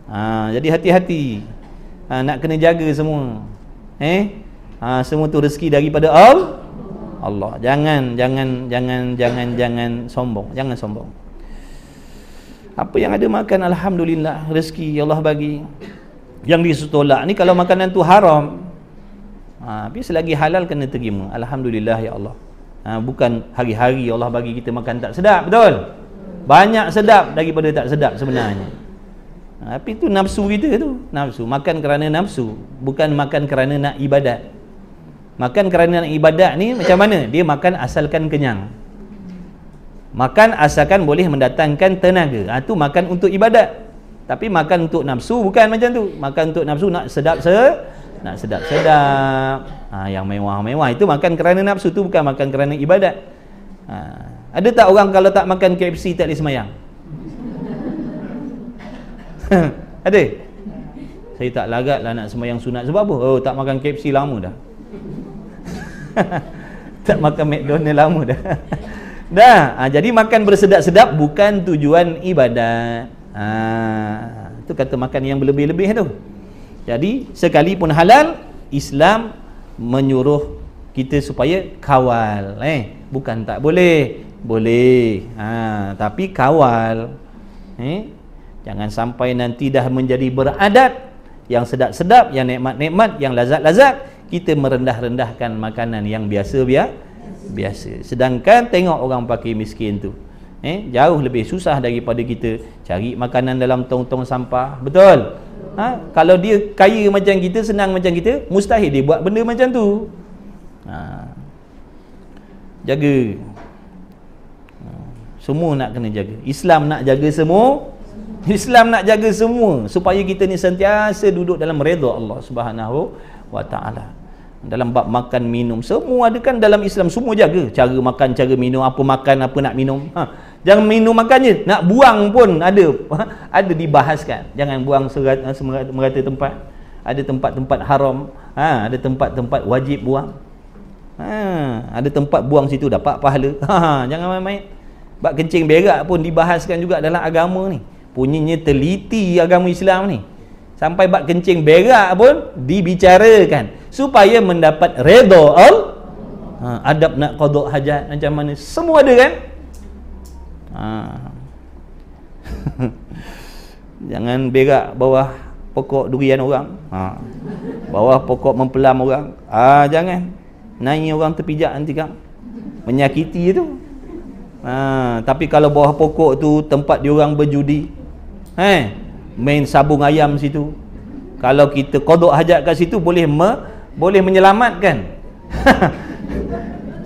ha, jadi hati-hati ha, nak kena jaga semua eh ha, semua tu rezeki daripada Allah Allah. Jangan jangan jangan jangan jangan sombong, jangan sombong. Apa yang ada makan alhamdulillah rezeki Allah bagi. Yang disetolak ni kalau makanan tu haram. Ha, tapi selagi halal kena terima. Alhamdulillah ya Allah. Ha, bukan hari-hari Allah bagi kita makan tak sedap, betul? Banyak sedap daripada tak sedap sebenarnya. Ha, tapi tu nafsu kita tu, nafsu makan kerana nafsu, bukan makan kerana nak ibadat makan kerana nak ibadat ni macam mana dia makan asalkan kenyang makan asalkan boleh mendatangkan tenaga ha, tu makan untuk ibadat tapi makan untuk nafsu bukan macam tu makan untuk nafsu nak sedap se nak sedap-sedap ha, yang mewah-mewah itu makan kerana nafsu tu bukan makan kerana ibadat ha, ada tak orang kalau tak makan KFC tak boleh semayang [LAUGHS] ada saya tak lagat lah nak semayang sunat sebab apa oh tak makan KFC lama dah [LAUGHS] tak makan McDonald lama dah. [LAUGHS] dah, ha, jadi makan bersedap-sedap bukan tujuan ibadat. Ha, itu kata makan yang berlebih-lebih tu. Jadi, sekalipun halal, Islam menyuruh kita supaya kawal. Eh, bukan tak boleh. Boleh. Ha, tapi kawal. Eh, jangan sampai nanti dah menjadi beradat yang sedap-sedap, yang nikmat-nikmat, yang lazat-lazat kita merendah-rendahkan makanan yang biasa biar biasa sedangkan tengok orang pakai miskin tu eh jauh lebih susah daripada kita cari makanan dalam tong-tong sampah betul ha? kalau dia kaya macam kita senang macam kita mustahil dia buat benda macam tu ha. jaga ha. semua nak kena jaga Islam nak jaga semua Islam nak jaga semua supaya kita ni sentiasa duduk dalam redha Allah Subhanahu Subhanahu Wa Taala. Dalam bab makan minum semua ada kan dalam Islam semua jaga cara makan cara minum apa makan apa nak minum. Ha. Jangan minum makan je, nak buang pun ada ha. ada dibahaskan. Jangan buang serat, eh, semerata, merata tempat. Ada tempat-tempat haram, ha. ada tempat-tempat wajib buang. Ha. ada tempat buang situ dapat pahala. [LAUGHS] Ha. jangan main-main. Bab kencing berak pun dibahaskan juga dalam agama ni. Punyinya teliti agama Islam ni sampai bab kencing berak pun dibicarakan supaya mendapat redha al ha, adab nak qada hajat macam mana semua ada kan ha. [LAUGHS] jangan berak bawah pokok durian orang ha. bawah pokok mempelam orang ha, jangan naik orang terpijak nanti kan menyakiti tu ha, tapi kalau bawah pokok tu tempat diorang berjudi Hei, eh, main sabung ayam situ kalau kita kodok hajat kat situ boleh me, boleh menyelamatkan [LAUGHS]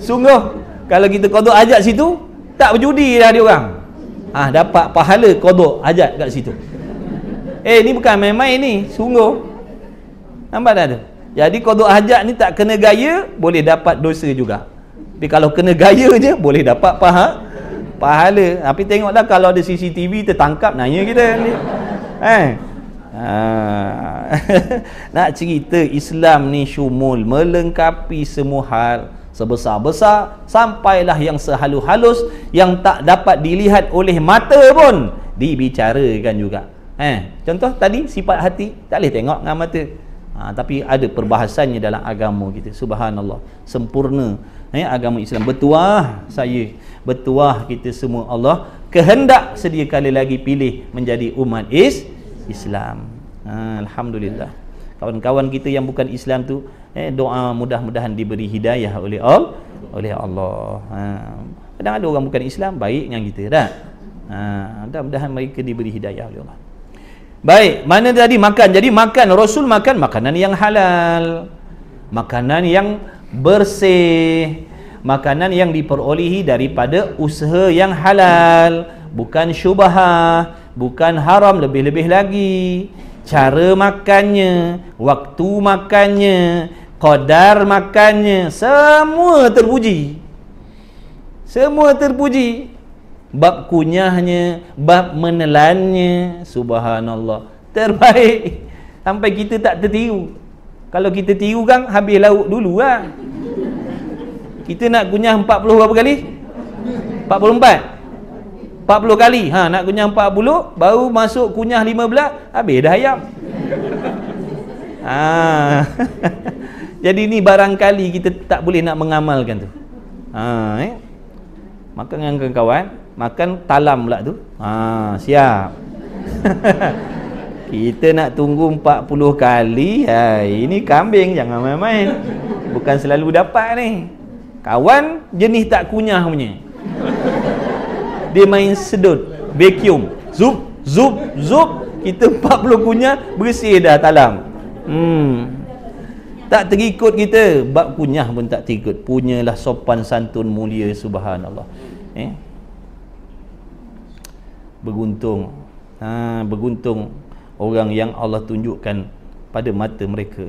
sungguh kalau kita kodok hajat situ tak berjudi lah dia orang ah dapat pahala kodok hajat kat situ eh ni bukan main-main ni sungguh nampak tak tu jadi kodok hajat ni tak kena gaya boleh dapat dosa juga tapi kalau kena gaya je boleh dapat paha pahala tapi tengoklah kalau ada CCTV tertangkap nanya kita ni Eh? Ah. [LAUGHS] Nak cerita Islam ni syumul Melengkapi semua hal Sebesar-besar Sampailah yang sehalus-halus Yang tak dapat dilihat oleh mata pun Dibicarakan juga eh? Contoh tadi sifat hati Tak boleh tengok dengan mata ha, Tapi ada perbahasannya dalam agama kita Subhanallah Sempurna eh, agama Islam Bertuah saya Bertuah kita semua Allah kehendak sedia kali lagi pilih menjadi umat is Islam. Ha, Alhamdulillah. Kawan-kawan kita yang bukan Islam tu eh, doa mudah-mudahan diberi hidayah oleh Allah oleh Allah. Ha. Kadang ada orang bukan Islam baik dengan kita dah. Ha, mudah-mudahan mereka diberi hidayah oleh Allah. Baik, mana tadi makan? Jadi makan Rasul makan makanan yang halal. Makanan yang bersih makanan yang diperolehi daripada usaha yang halal bukan syubhah bukan haram lebih-lebih lagi cara makannya waktu makannya qadar makannya semua terpuji semua terpuji bab kunyahnya bab menelannya subhanallah terbaik sampai kita tak tertiru kalau kita tiru kan habis lauk dulu kita nak kunyah 40 berapa kali? 44. 40 kali. Ha nak kunyah 40 baru masuk kunyah 15 habis dah ayam. Ha. [LAUGHS] Jadi ni barangkali kita tak boleh nak mengamalkan tu. Ha eh. Makan dengan kawan-kawan, makan talam pula tu. Ha siap. [LAUGHS] kita nak tunggu 40 kali. Ha ini kambing jangan main-main. Bukan selalu dapat ni. Kawan jenis tak kunyah punya. Dia main sedut, vacuum. Zup, zup, zup. Kita 40 kunyah bersih dah talam. Hmm. Tak terikut kita, bab kunyah pun tak terikut. Punyalah sopan santun mulia subhanallah. Eh. Beruntung. Ha, beruntung orang yang Allah tunjukkan pada mata mereka.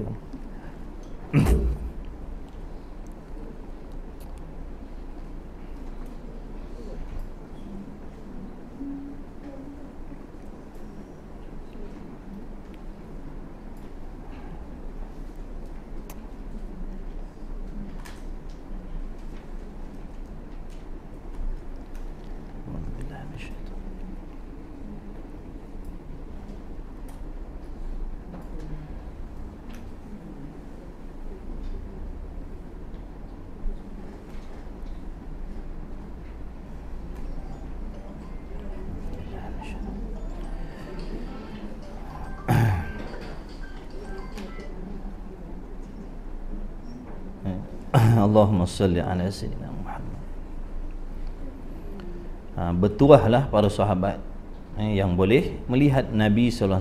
[COUGHS] Allahumma salli ala sayyidina Muhammad ha, Bertuahlah para sahabat eh, Yang boleh melihat Nabi SAW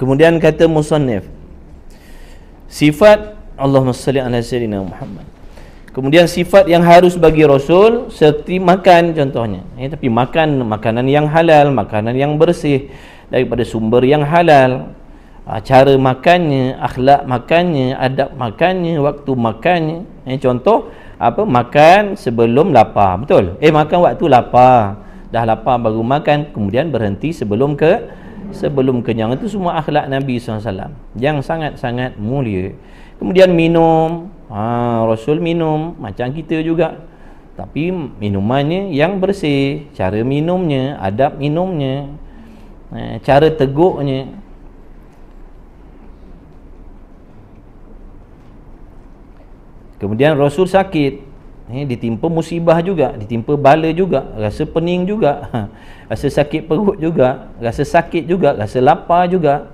Kemudian kata musannif sifat Allahumma salli ala sayyidina Muhammad. Kemudian sifat yang harus bagi Rasul seperti makan contohnya. Ya, tapi makan makanan yang halal, makanan yang bersih daripada sumber yang halal. Ah, cara makannya, akhlak makannya, adab makannya, waktu makannya. Ya, contoh apa makan sebelum lapar, betul? Eh makan waktu lapar. Dah lapar baru makan, kemudian berhenti sebelum ke sebelum kenyang itu semua akhlak Nabi SAW yang sangat-sangat mulia kemudian minum ha, Rasul minum macam kita juga tapi minumannya yang bersih cara minumnya adab minumnya ha, cara teguknya kemudian Rasul sakit eh, ditimpa musibah juga ditimpa bala juga rasa pening juga ha, rasa sakit perut juga rasa sakit juga rasa lapar juga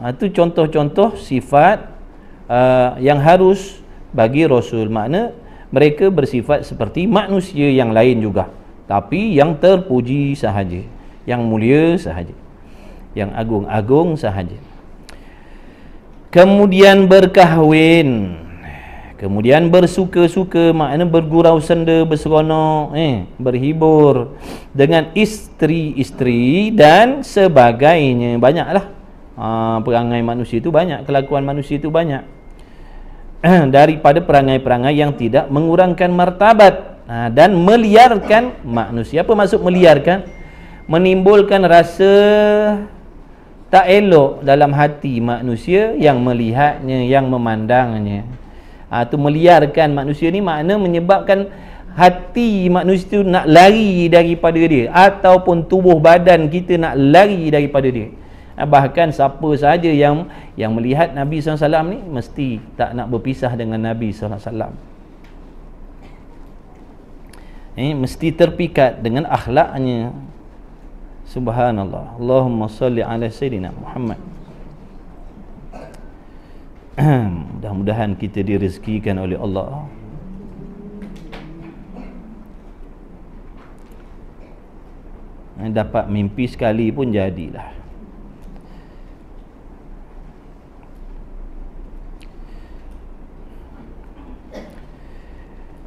ha, itu contoh-contoh sifat uh, yang harus bagi Rasul makna mereka bersifat seperti manusia yang lain juga tapi yang terpuji sahaja yang mulia sahaja yang agung-agung sahaja kemudian berkahwin kemudian bersuka-suka makna bergurau senda berseronok eh berhibur dengan isteri-isteri dan sebagainya banyaklah ha, perangai manusia itu banyak kelakuan manusia itu banyak [CLEARS THROAT] daripada perangai-perangai yang tidak mengurangkan martabat ha, dan meliarkan manusia apa maksud meliarkan menimbulkan rasa tak elok dalam hati manusia yang melihatnya yang memandangnya atau ah, meliarkan manusia ni makna menyebabkan hati manusia tu nak lari daripada dia ataupun tubuh badan kita nak lari daripada dia ah, bahkan siapa sahaja yang yang melihat Nabi SAW ni mesti tak nak berpisah dengan Nabi SAW ini mesti terpikat dengan akhlaknya subhanallah Allahumma salli ala sayyidina Muhammad mudah-mudahan kita direzekikan oleh Allah dapat mimpi sekali pun jadilah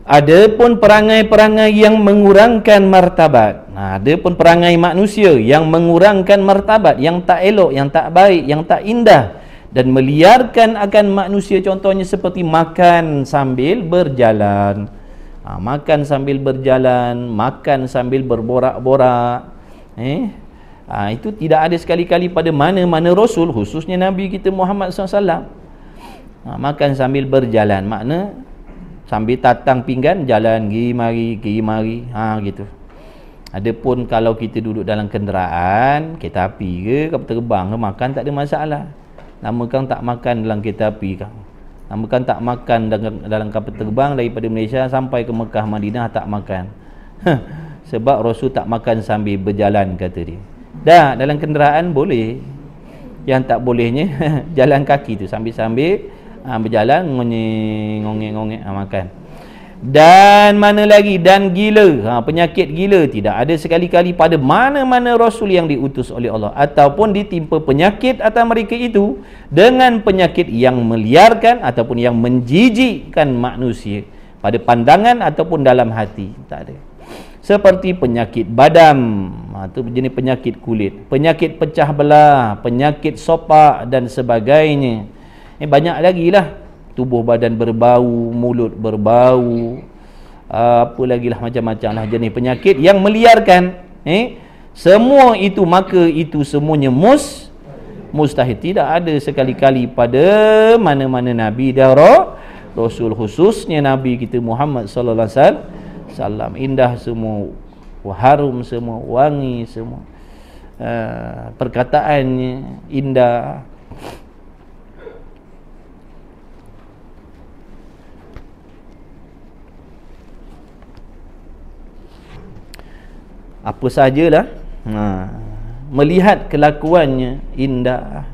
Ada pun perangai-perangai yang mengurangkan martabat nah, Ada pun perangai manusia yang mengurangkan martabat Yang tak elok, yang tak baik, yang tak indah dan meliarkan akan manusia contohnya seperti makan sambil berjalan ha, makan sambil berjalan makan sambil berborak-borak eh ha, itu tidak ada sekali-kali pada mana-mana rasul khususnya nabi kita Muhammad SAW ha, makan sambil berjalan makna sambil tatang pinggan jalan pergi mari pergi mari ha gitu Adapun kalau kita duduk dalam kenderaan, kita api ke, kapal terbang ke, makan tak ada masalah. Lama kang tak makan dalam kereta api kang Lama kang tak makan dalam, dalam kapal terbang Daripada Malaysia sampai ke Mekah Madinah tak makan Sebab Rasul tak makan sambil berjalan kata dia Dah dalam kenderaan boleh Yang tak bolehnya [LAUGHS] jalan kaki tu Sambil-sambil ah, berjalan ngonyi, ngongek-ngongek ha, makan dan mana lagi dan gila ha, penyakit gila tidak ada sekali-kali pada mana-mana rasul yang diutus oleh Allah ataupun ditimpa penyakit atas mereka itu dengan penyakit yang meliarkan ataupun yang menjijikkan manusia pada pandangan ataupun dalam hati tak ada seperti penyakit badam itu ha, jenis penyakit kulit penyakit pecah belah penyakit sopak dan sebagainya eh, banyak lagi lah tubuh badan berbau, mulut berbau, ah, apa lagi lah macam-macam lah jenis penyakit yang meliarkan eh, semua itu maka itu semuanya mus mustahil tidak ada sekali-kali pada mana-mana nabi darah rasul khususnya nabi kita Muhammad sallallahu alaihi wasallam indah semua harum semua wangi semua uh, perkataannya indah apa sajalah ha. melihat kelakuannya indah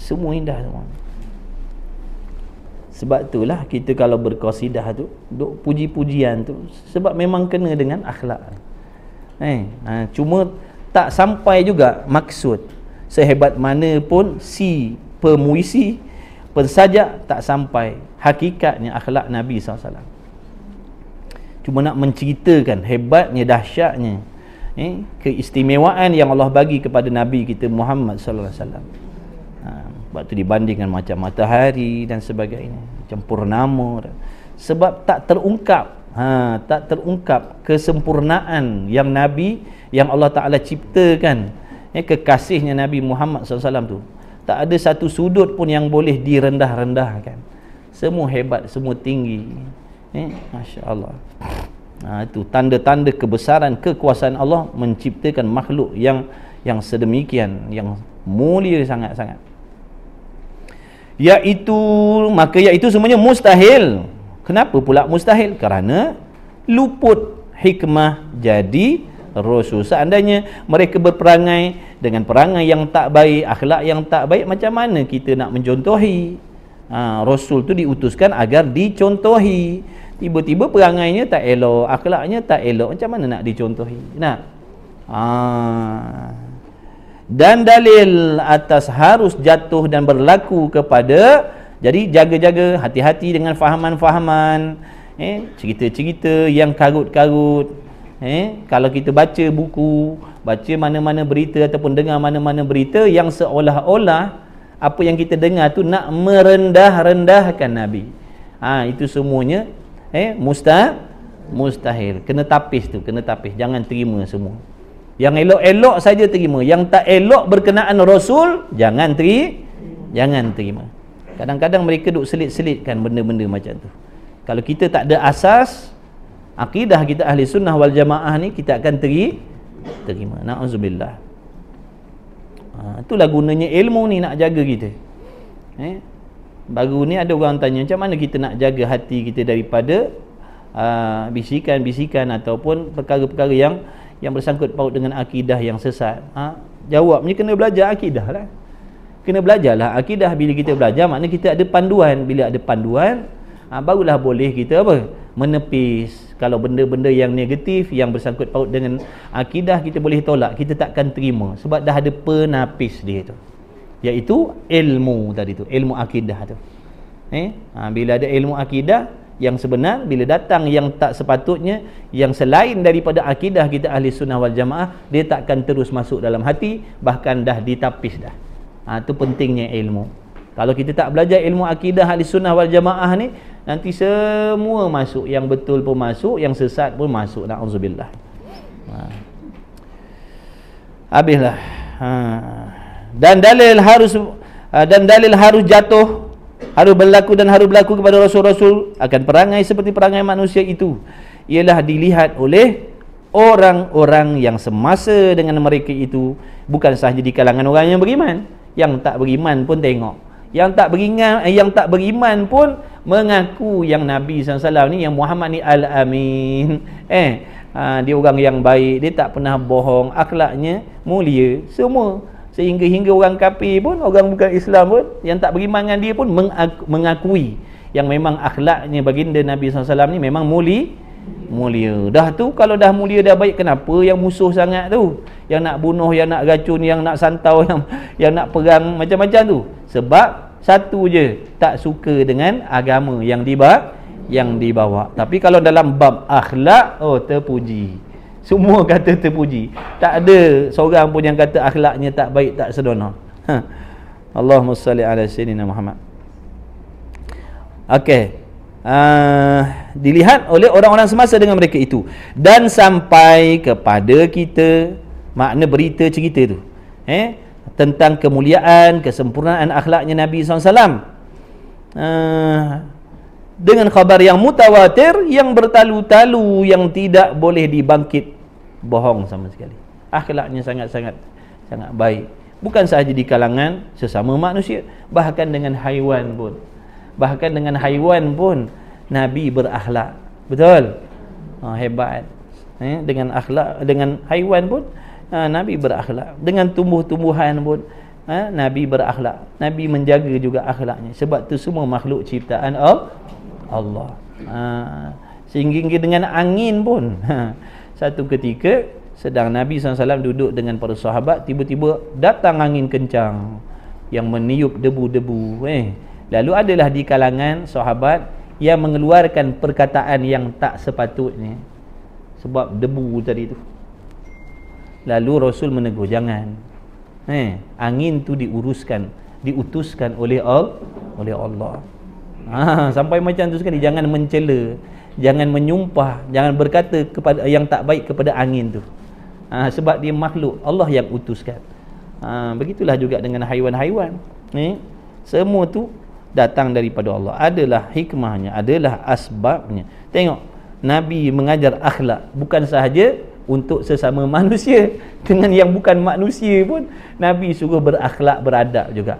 semua indah semua sebab itulah kita kalau berkosidah tu duk puji-pujian tu sebab memang kena dengan akhlak eh ha. cuma tak sampai juga maksud sehebat mana pun si pemuisi pensajak tak sampai hakikatnya akhlak Nabi SAW alaihi cuma nak menceritakan hebatnya dahsyatnya eh, keistimewaan yang Allah bagi kepada Nabi kita Muhammad sallallahu alaihi wasallam. Ha, dibandingkan macam matahari dan sebagainya, macam purnama. Sebab tak terungkap, ha, tak terungkap kesempurnaan yang Nabi yang Allah Taala ciptakan eh, kekasihnya Nabi Muhammad sallallahu alaihi wasallam tu. Tak ada satu sudut pun yang boleh direndah-rendahkan. Semua hebat, semua tinggi. Eh, Masya Allah ha, Itu tanda-tanda kebesaran Kekuasaan Allah menciptakan makhluk Yang yang sedemikian Yang mulia sangat-sangat Iaitu Maka iaitu semuanya mustahil Kenapa pula mustahil? Kerana luput hikmah Jadi rosul Seandainya mereka berperangai Dengan perangai yang tak baik, akhlak yang tak baik Macam mana kita nak mencontohi ha, Rasul tu diutuskan agar dicontohi Tiba-tiba perangainya tak elok Akhlaknya tak elok Macam mana nak dicontohi Nak ha. Dan dalil atas harus jatuh dan berlaku kepada Jadi jaga-jaga Hati-hati dengan fahaman-fahaman eh, Cerita-cerita yang karut-karut Eh, kalau kita baca buku, baca mana-mana berita ataupun dengar mana-mana berita yang seolah-olah apa yang kita dengar tu nak merendah-rendahkan Nabi ha, itu semuanya eh, mustah, mustahil kena tapis tu, kena tapis, jangan terima semua yang elok-elok saja terima yang tak elok berkenaan Rasul jangan teri jangan terima kadang-kadang mereka duk selit-selitkan benda-benda macam tu kalau kita tak ada asas akidah kita ahli sunnah wal jamaah ni kita akan teri terima na'udzubillah Ha, itulah gunanya ilmu ni nak jaga kita. Eh? Baru ni ada orang tanya, macam mana kita nak jaga hati kita daripada ha, bisikan-bisikan uh, ataupun perkara-perkara yang yang bersangkut paut dengan akidah yang sesat. Ha? Jawabnya kena belajar akidah lah. Kena belajarlah akidah bila kita belajar, maknanya kita ada panduan. Bila ada panduan, ha, barulah boleh kita apa menepis kalau benda-benda yang negatif yang bersangkut paut dengan akidah kita boleh tolak kita takkan terima sebab dah ada penapis dia tu iaitu ilmu tadi tu ilmu akidah tu eh ha, bila ada ilmu akidah yang sebenar bila datang yang tak sepatutnya yang selain daripada akidah kita ahli sunnah wal jamaah dia takkan terus masuk dalam hati bahkan dah ditapis dah ha, tu pentingnya ilmu kalau kita tak belajar ilmu akidah ahli sunnah wal jamaah ni Nanti semua masuk Yang betul pun masuk Yang sesat pun masuk Na'udzubillah ha. Habislah ha. Dan dalil harus ha, Dan dalil harus jatuh Harus berlaku dan harus berlaku kepada Rasul-Rasul Akan perangai seperti perangai manusia itu Ialah dilihat oleh Orang-orang yang semasa dengan mereka itu Bukan sahaja di kalangan orang yang beriman Yang tak beriman pun tengok yang tak beriman eh, yang tak beriman pun mengaku yang Nabi SAW ni yang Muhammad ni al-amin [LAUGHS] eh ha, dia orang yang baik dia tak pernah bohong akhlaknya mulia semua sehingga hingga orang kafir pun orang bukan Islam pun yang tak beriman dengan dia pun mengakui yang memang akhlaknya baginda Nabi SAW ni memang mulia mulia dah tu kalau dah mulia dah baik kenapa yang musuh sangat tu yang nak bunuh yang nak racun yang nak santau [LAUGHS] yang yang nak perang macam-macam tu sebab satu je tak suka dengan agama yang dibawa yang dibawa tapi kalau dalam bab akhlak oh terpuji semua kata terpuji tak ada seorang pun yang kata akhlaknya tak baik tak sedona ha. Allahumma salli ala sayyidina Muhammad okey uh, dilihat oleh orang-orang semasa dengan mereka itu dan sampai kepada kita makna berita cerita tu eh tentang kemuliaan kesempurnaan akhlaknya Nabi SAW uh, ah, dengan khabar yang mutawatir yang bertalu-talu yang tidak boleh dibangkit bohong sama sekali akhlaknya sangat-sangat sangat baik bukan sahaja di kalangan sesama manusia bahkan dengan haiwan pun bahkan dengan haiwan pun nabi berakhlak betul ha, hebat eh, dengan akhlak dengan haiwan pun ha, nabi berakhlak dengan tumbuh-tumbuhan pun ha, nabi berakhlak nabi menjaga juga akhlaknya sebab tu semua makhluk ciptaan of Allah ha, sehingga dengan angin pun ha, satu ketika sedang Nabi SAW duduk dengan para sahabat tiba-tiba datang angin kencang yang meniup debu-debu eh -debu. Lalu adalah di kalangan sahabat yang mengeluarkan perkataan yang tak sepatutnya sebab debu tadi tu. Lalu Rasul menegur jangan. Eh, angin tu diuruskan, diutuskan oleh Allah, oleh Allah. Ha, sampai macam tu sekali jangan mencela, jangan menyumpah, jangan berkata kepada yang tak baik kepada angin tu. Ha, sebab dia makhluk Allah yang utuskan. Ha, begitulah juga dengan haiwan-haiwan. Eh, semua tu datang daripada Allah adalah hikmahnya adalah asbabnya tengok nabi mengajar akhlak bukan sahaja untuk sesama [LAUGHS] manusia dengan yang bukan manusia pun nabi suruh berakhlak beradab juga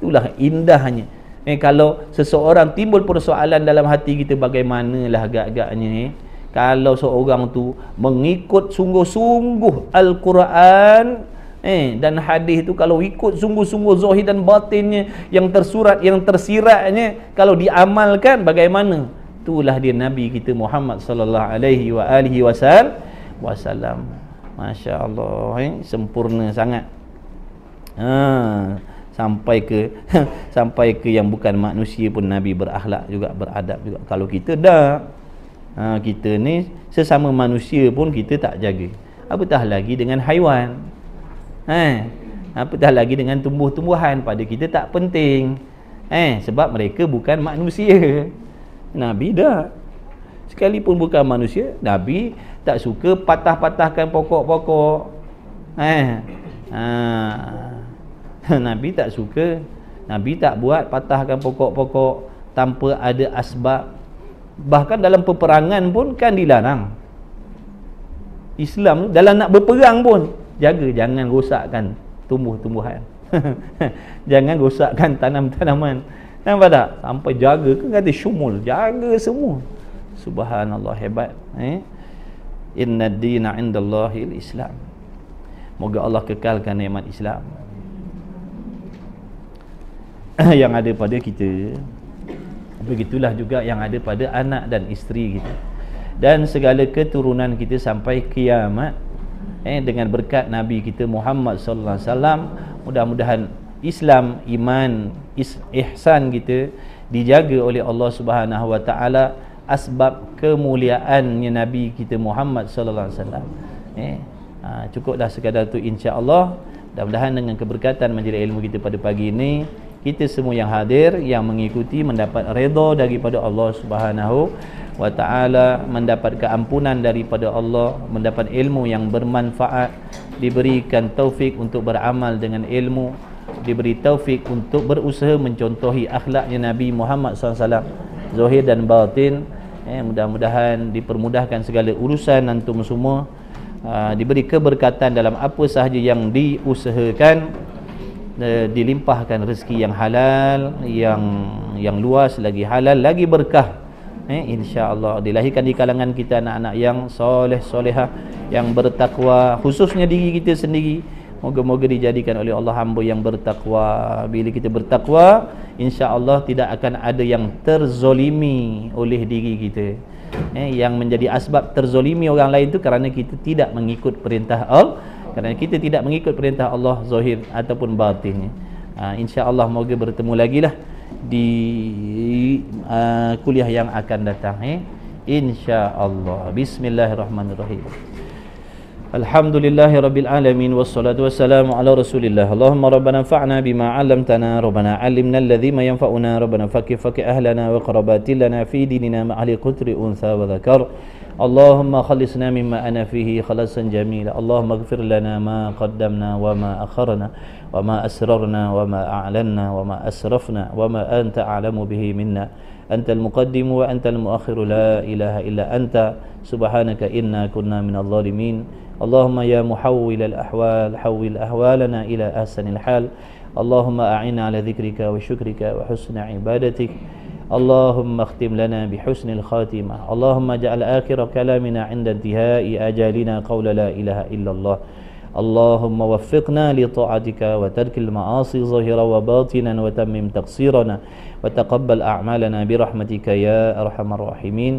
itulah indahnya eh kalau seseorang timbul persoalan dalam hati kita bagaimanalah agak-agaknya eh? kalau seorang tu mengikut sungguh-sungguh al-Quran sungguh sungguh al quran Eh, dan hadis itu kalau ikut sungguh-sungguh zahir dan batinnya yang tersurat yang tersiratnya kalau diamalkan bagaimana itulah dia nabi kita Muhammad sallallahu alaihi wa alihi wasallam masya-Allah eh? sempurna sangat ha sampai ke [LAUGHS] sampai ke yang bukan manusia pun nabi berakhlak juga beradab juga kalau kita dah ha, kita ni sesama manusia pun kita tak jaga apatah lagi dengan haiwan Eh, apatah lagi dengan tumbuh-tumbuhan pada kita tak penting. Eh, sebab mereka bukan manusia. Nabi dah. Sekalipun bukan manusia, Nabi tak suka patah-patahkan pokok-pokok. Eh. Ha. [LAUGHS] Nabi tak suka. Nabi tak buat patahkan pokok-pokok tanpa ada asbab. Bahkan dalam peperangan pun kan dilarang. Islam dalam nak berperang pun jaga jangan rosakkan tumbuh-tumbuhan [LAUGHS] jangan rosakkan tanam-tanaman nampak tak sampai jaga kan kata syumul jaga semua subhanallah hebat eh inna dina indallahi islam moga Allah kekalkan nikmat Islam [COUGHS] yang ada pada kita begitulah juga yang ada pada anak dan isteri kita dan segala keturunan kita sampai kiamat eh dengan berkat nabi kita Muhammad sallallahu alaihi wasallam mudah-mudahan Islam iman is, ihsan kita dijaga oleh Allah Subhanahu wa taala asbab kemuliaannya nabi kita Muhammad sallallahu alaihi wasallam eh ha, cukuplah sekadar tu insya Allah, mudah-mudahan dengan keberkatan majlis ilmu kita pada pagi ini kita semua yang hadir yang mengikuti mendapat redha daripada Allah Subhanahu wa taala mendapat keampunan daripada Allah, mendapat ilmu yang bermanfaat, diberikan taufik untuk beramal dengan ilmu, diberi taufik untuk berusaha mencontohi akhlaknya Nabi Muhammad SAW, zahir dan batin. Eh, mudah-mudahan dipermudahkan segala urusan antum semua. Aa, ah, diberi keberkatan dalam apa sahaja yang diusahakan eh, dilimpahkan rezeki yang halal yang yang luas lagi halal lagi berkah eh, insyaallah dilahirkan di kalangan kita anak-anak yang soleh soleha yang bertakwa khususnya diri kita sendiri moga-moga dijadikan oleh Allah hamba yang bertakwa bila kita bertakwa insyaallah tidak akan ada yang terzolimi oleh diri kita eh, yang menjadi asbab terzolimi orang lain itu kerana kita tidak mengikut perintah Allah kerana kita tidak mengikut perintah Allah zahir ataupun batinnya ha, insyaallah moga bertemu lagi lah di uh, kuliah yang akan datang eh insyaallah bismillahirrahmanirrahim الحمد لله رب العالمين والصلاة والسلام على رسول الله اللهم ربنا انفعنا بما علمتنا ربنا علمنا الذي ما ينفعنا ربنا فك فك أهلنا وقرباتنا في ديننا مع لقطر أنثى وذكر اللهم خلصنا مما أنا فيه خلاصا جميلا اللهم اغفر لنا ما قدمنا وما أخرنا وما أسررنا وما أعلنا وما أسرفنا وما أنت أعلم به منا أنت المقدم وأنت المؤخر لا إله إلا أنت سبحانك إنا كنا من الظالمين اللهم يا محول الأحوال حول أحوالنا إلى أحسن الحال اللهم أعنا على ذكرك وشكرك وحسن عبادتك اللهم اختم لنا بحسن الخاتمة اللهم اجعل آخر كلامنا عند انتهاء آجالنا قول لا إله إلا الله اللهم وفقنا لطاعتك وترك المعاصي ظاهرا وباطنا وتمم تقصيرنا وتقبل أعمالنا برحمتك يا أرحم الراحمين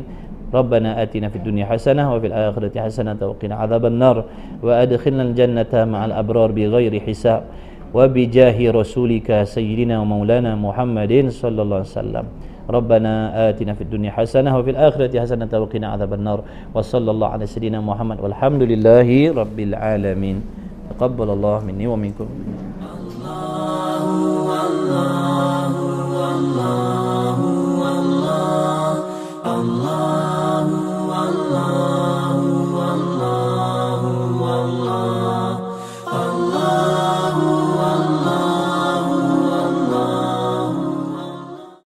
ربنا آتنا في الدنيا حسنة وفي الآخرة حسنة وقنا عذاب النار وأدخلنا الجنة مع الأبرار بغير حساب وبجاه رسولك سيدنا ومولانا محمد صلى الله عليه وسلم ربنا آتنا في الدنيا حسنة وفي الآخرة حسنة وقنا عذاب النار وصلى الله على سيدنا محمد والحمد لله رب العالمين تقبل الله مني ومنكم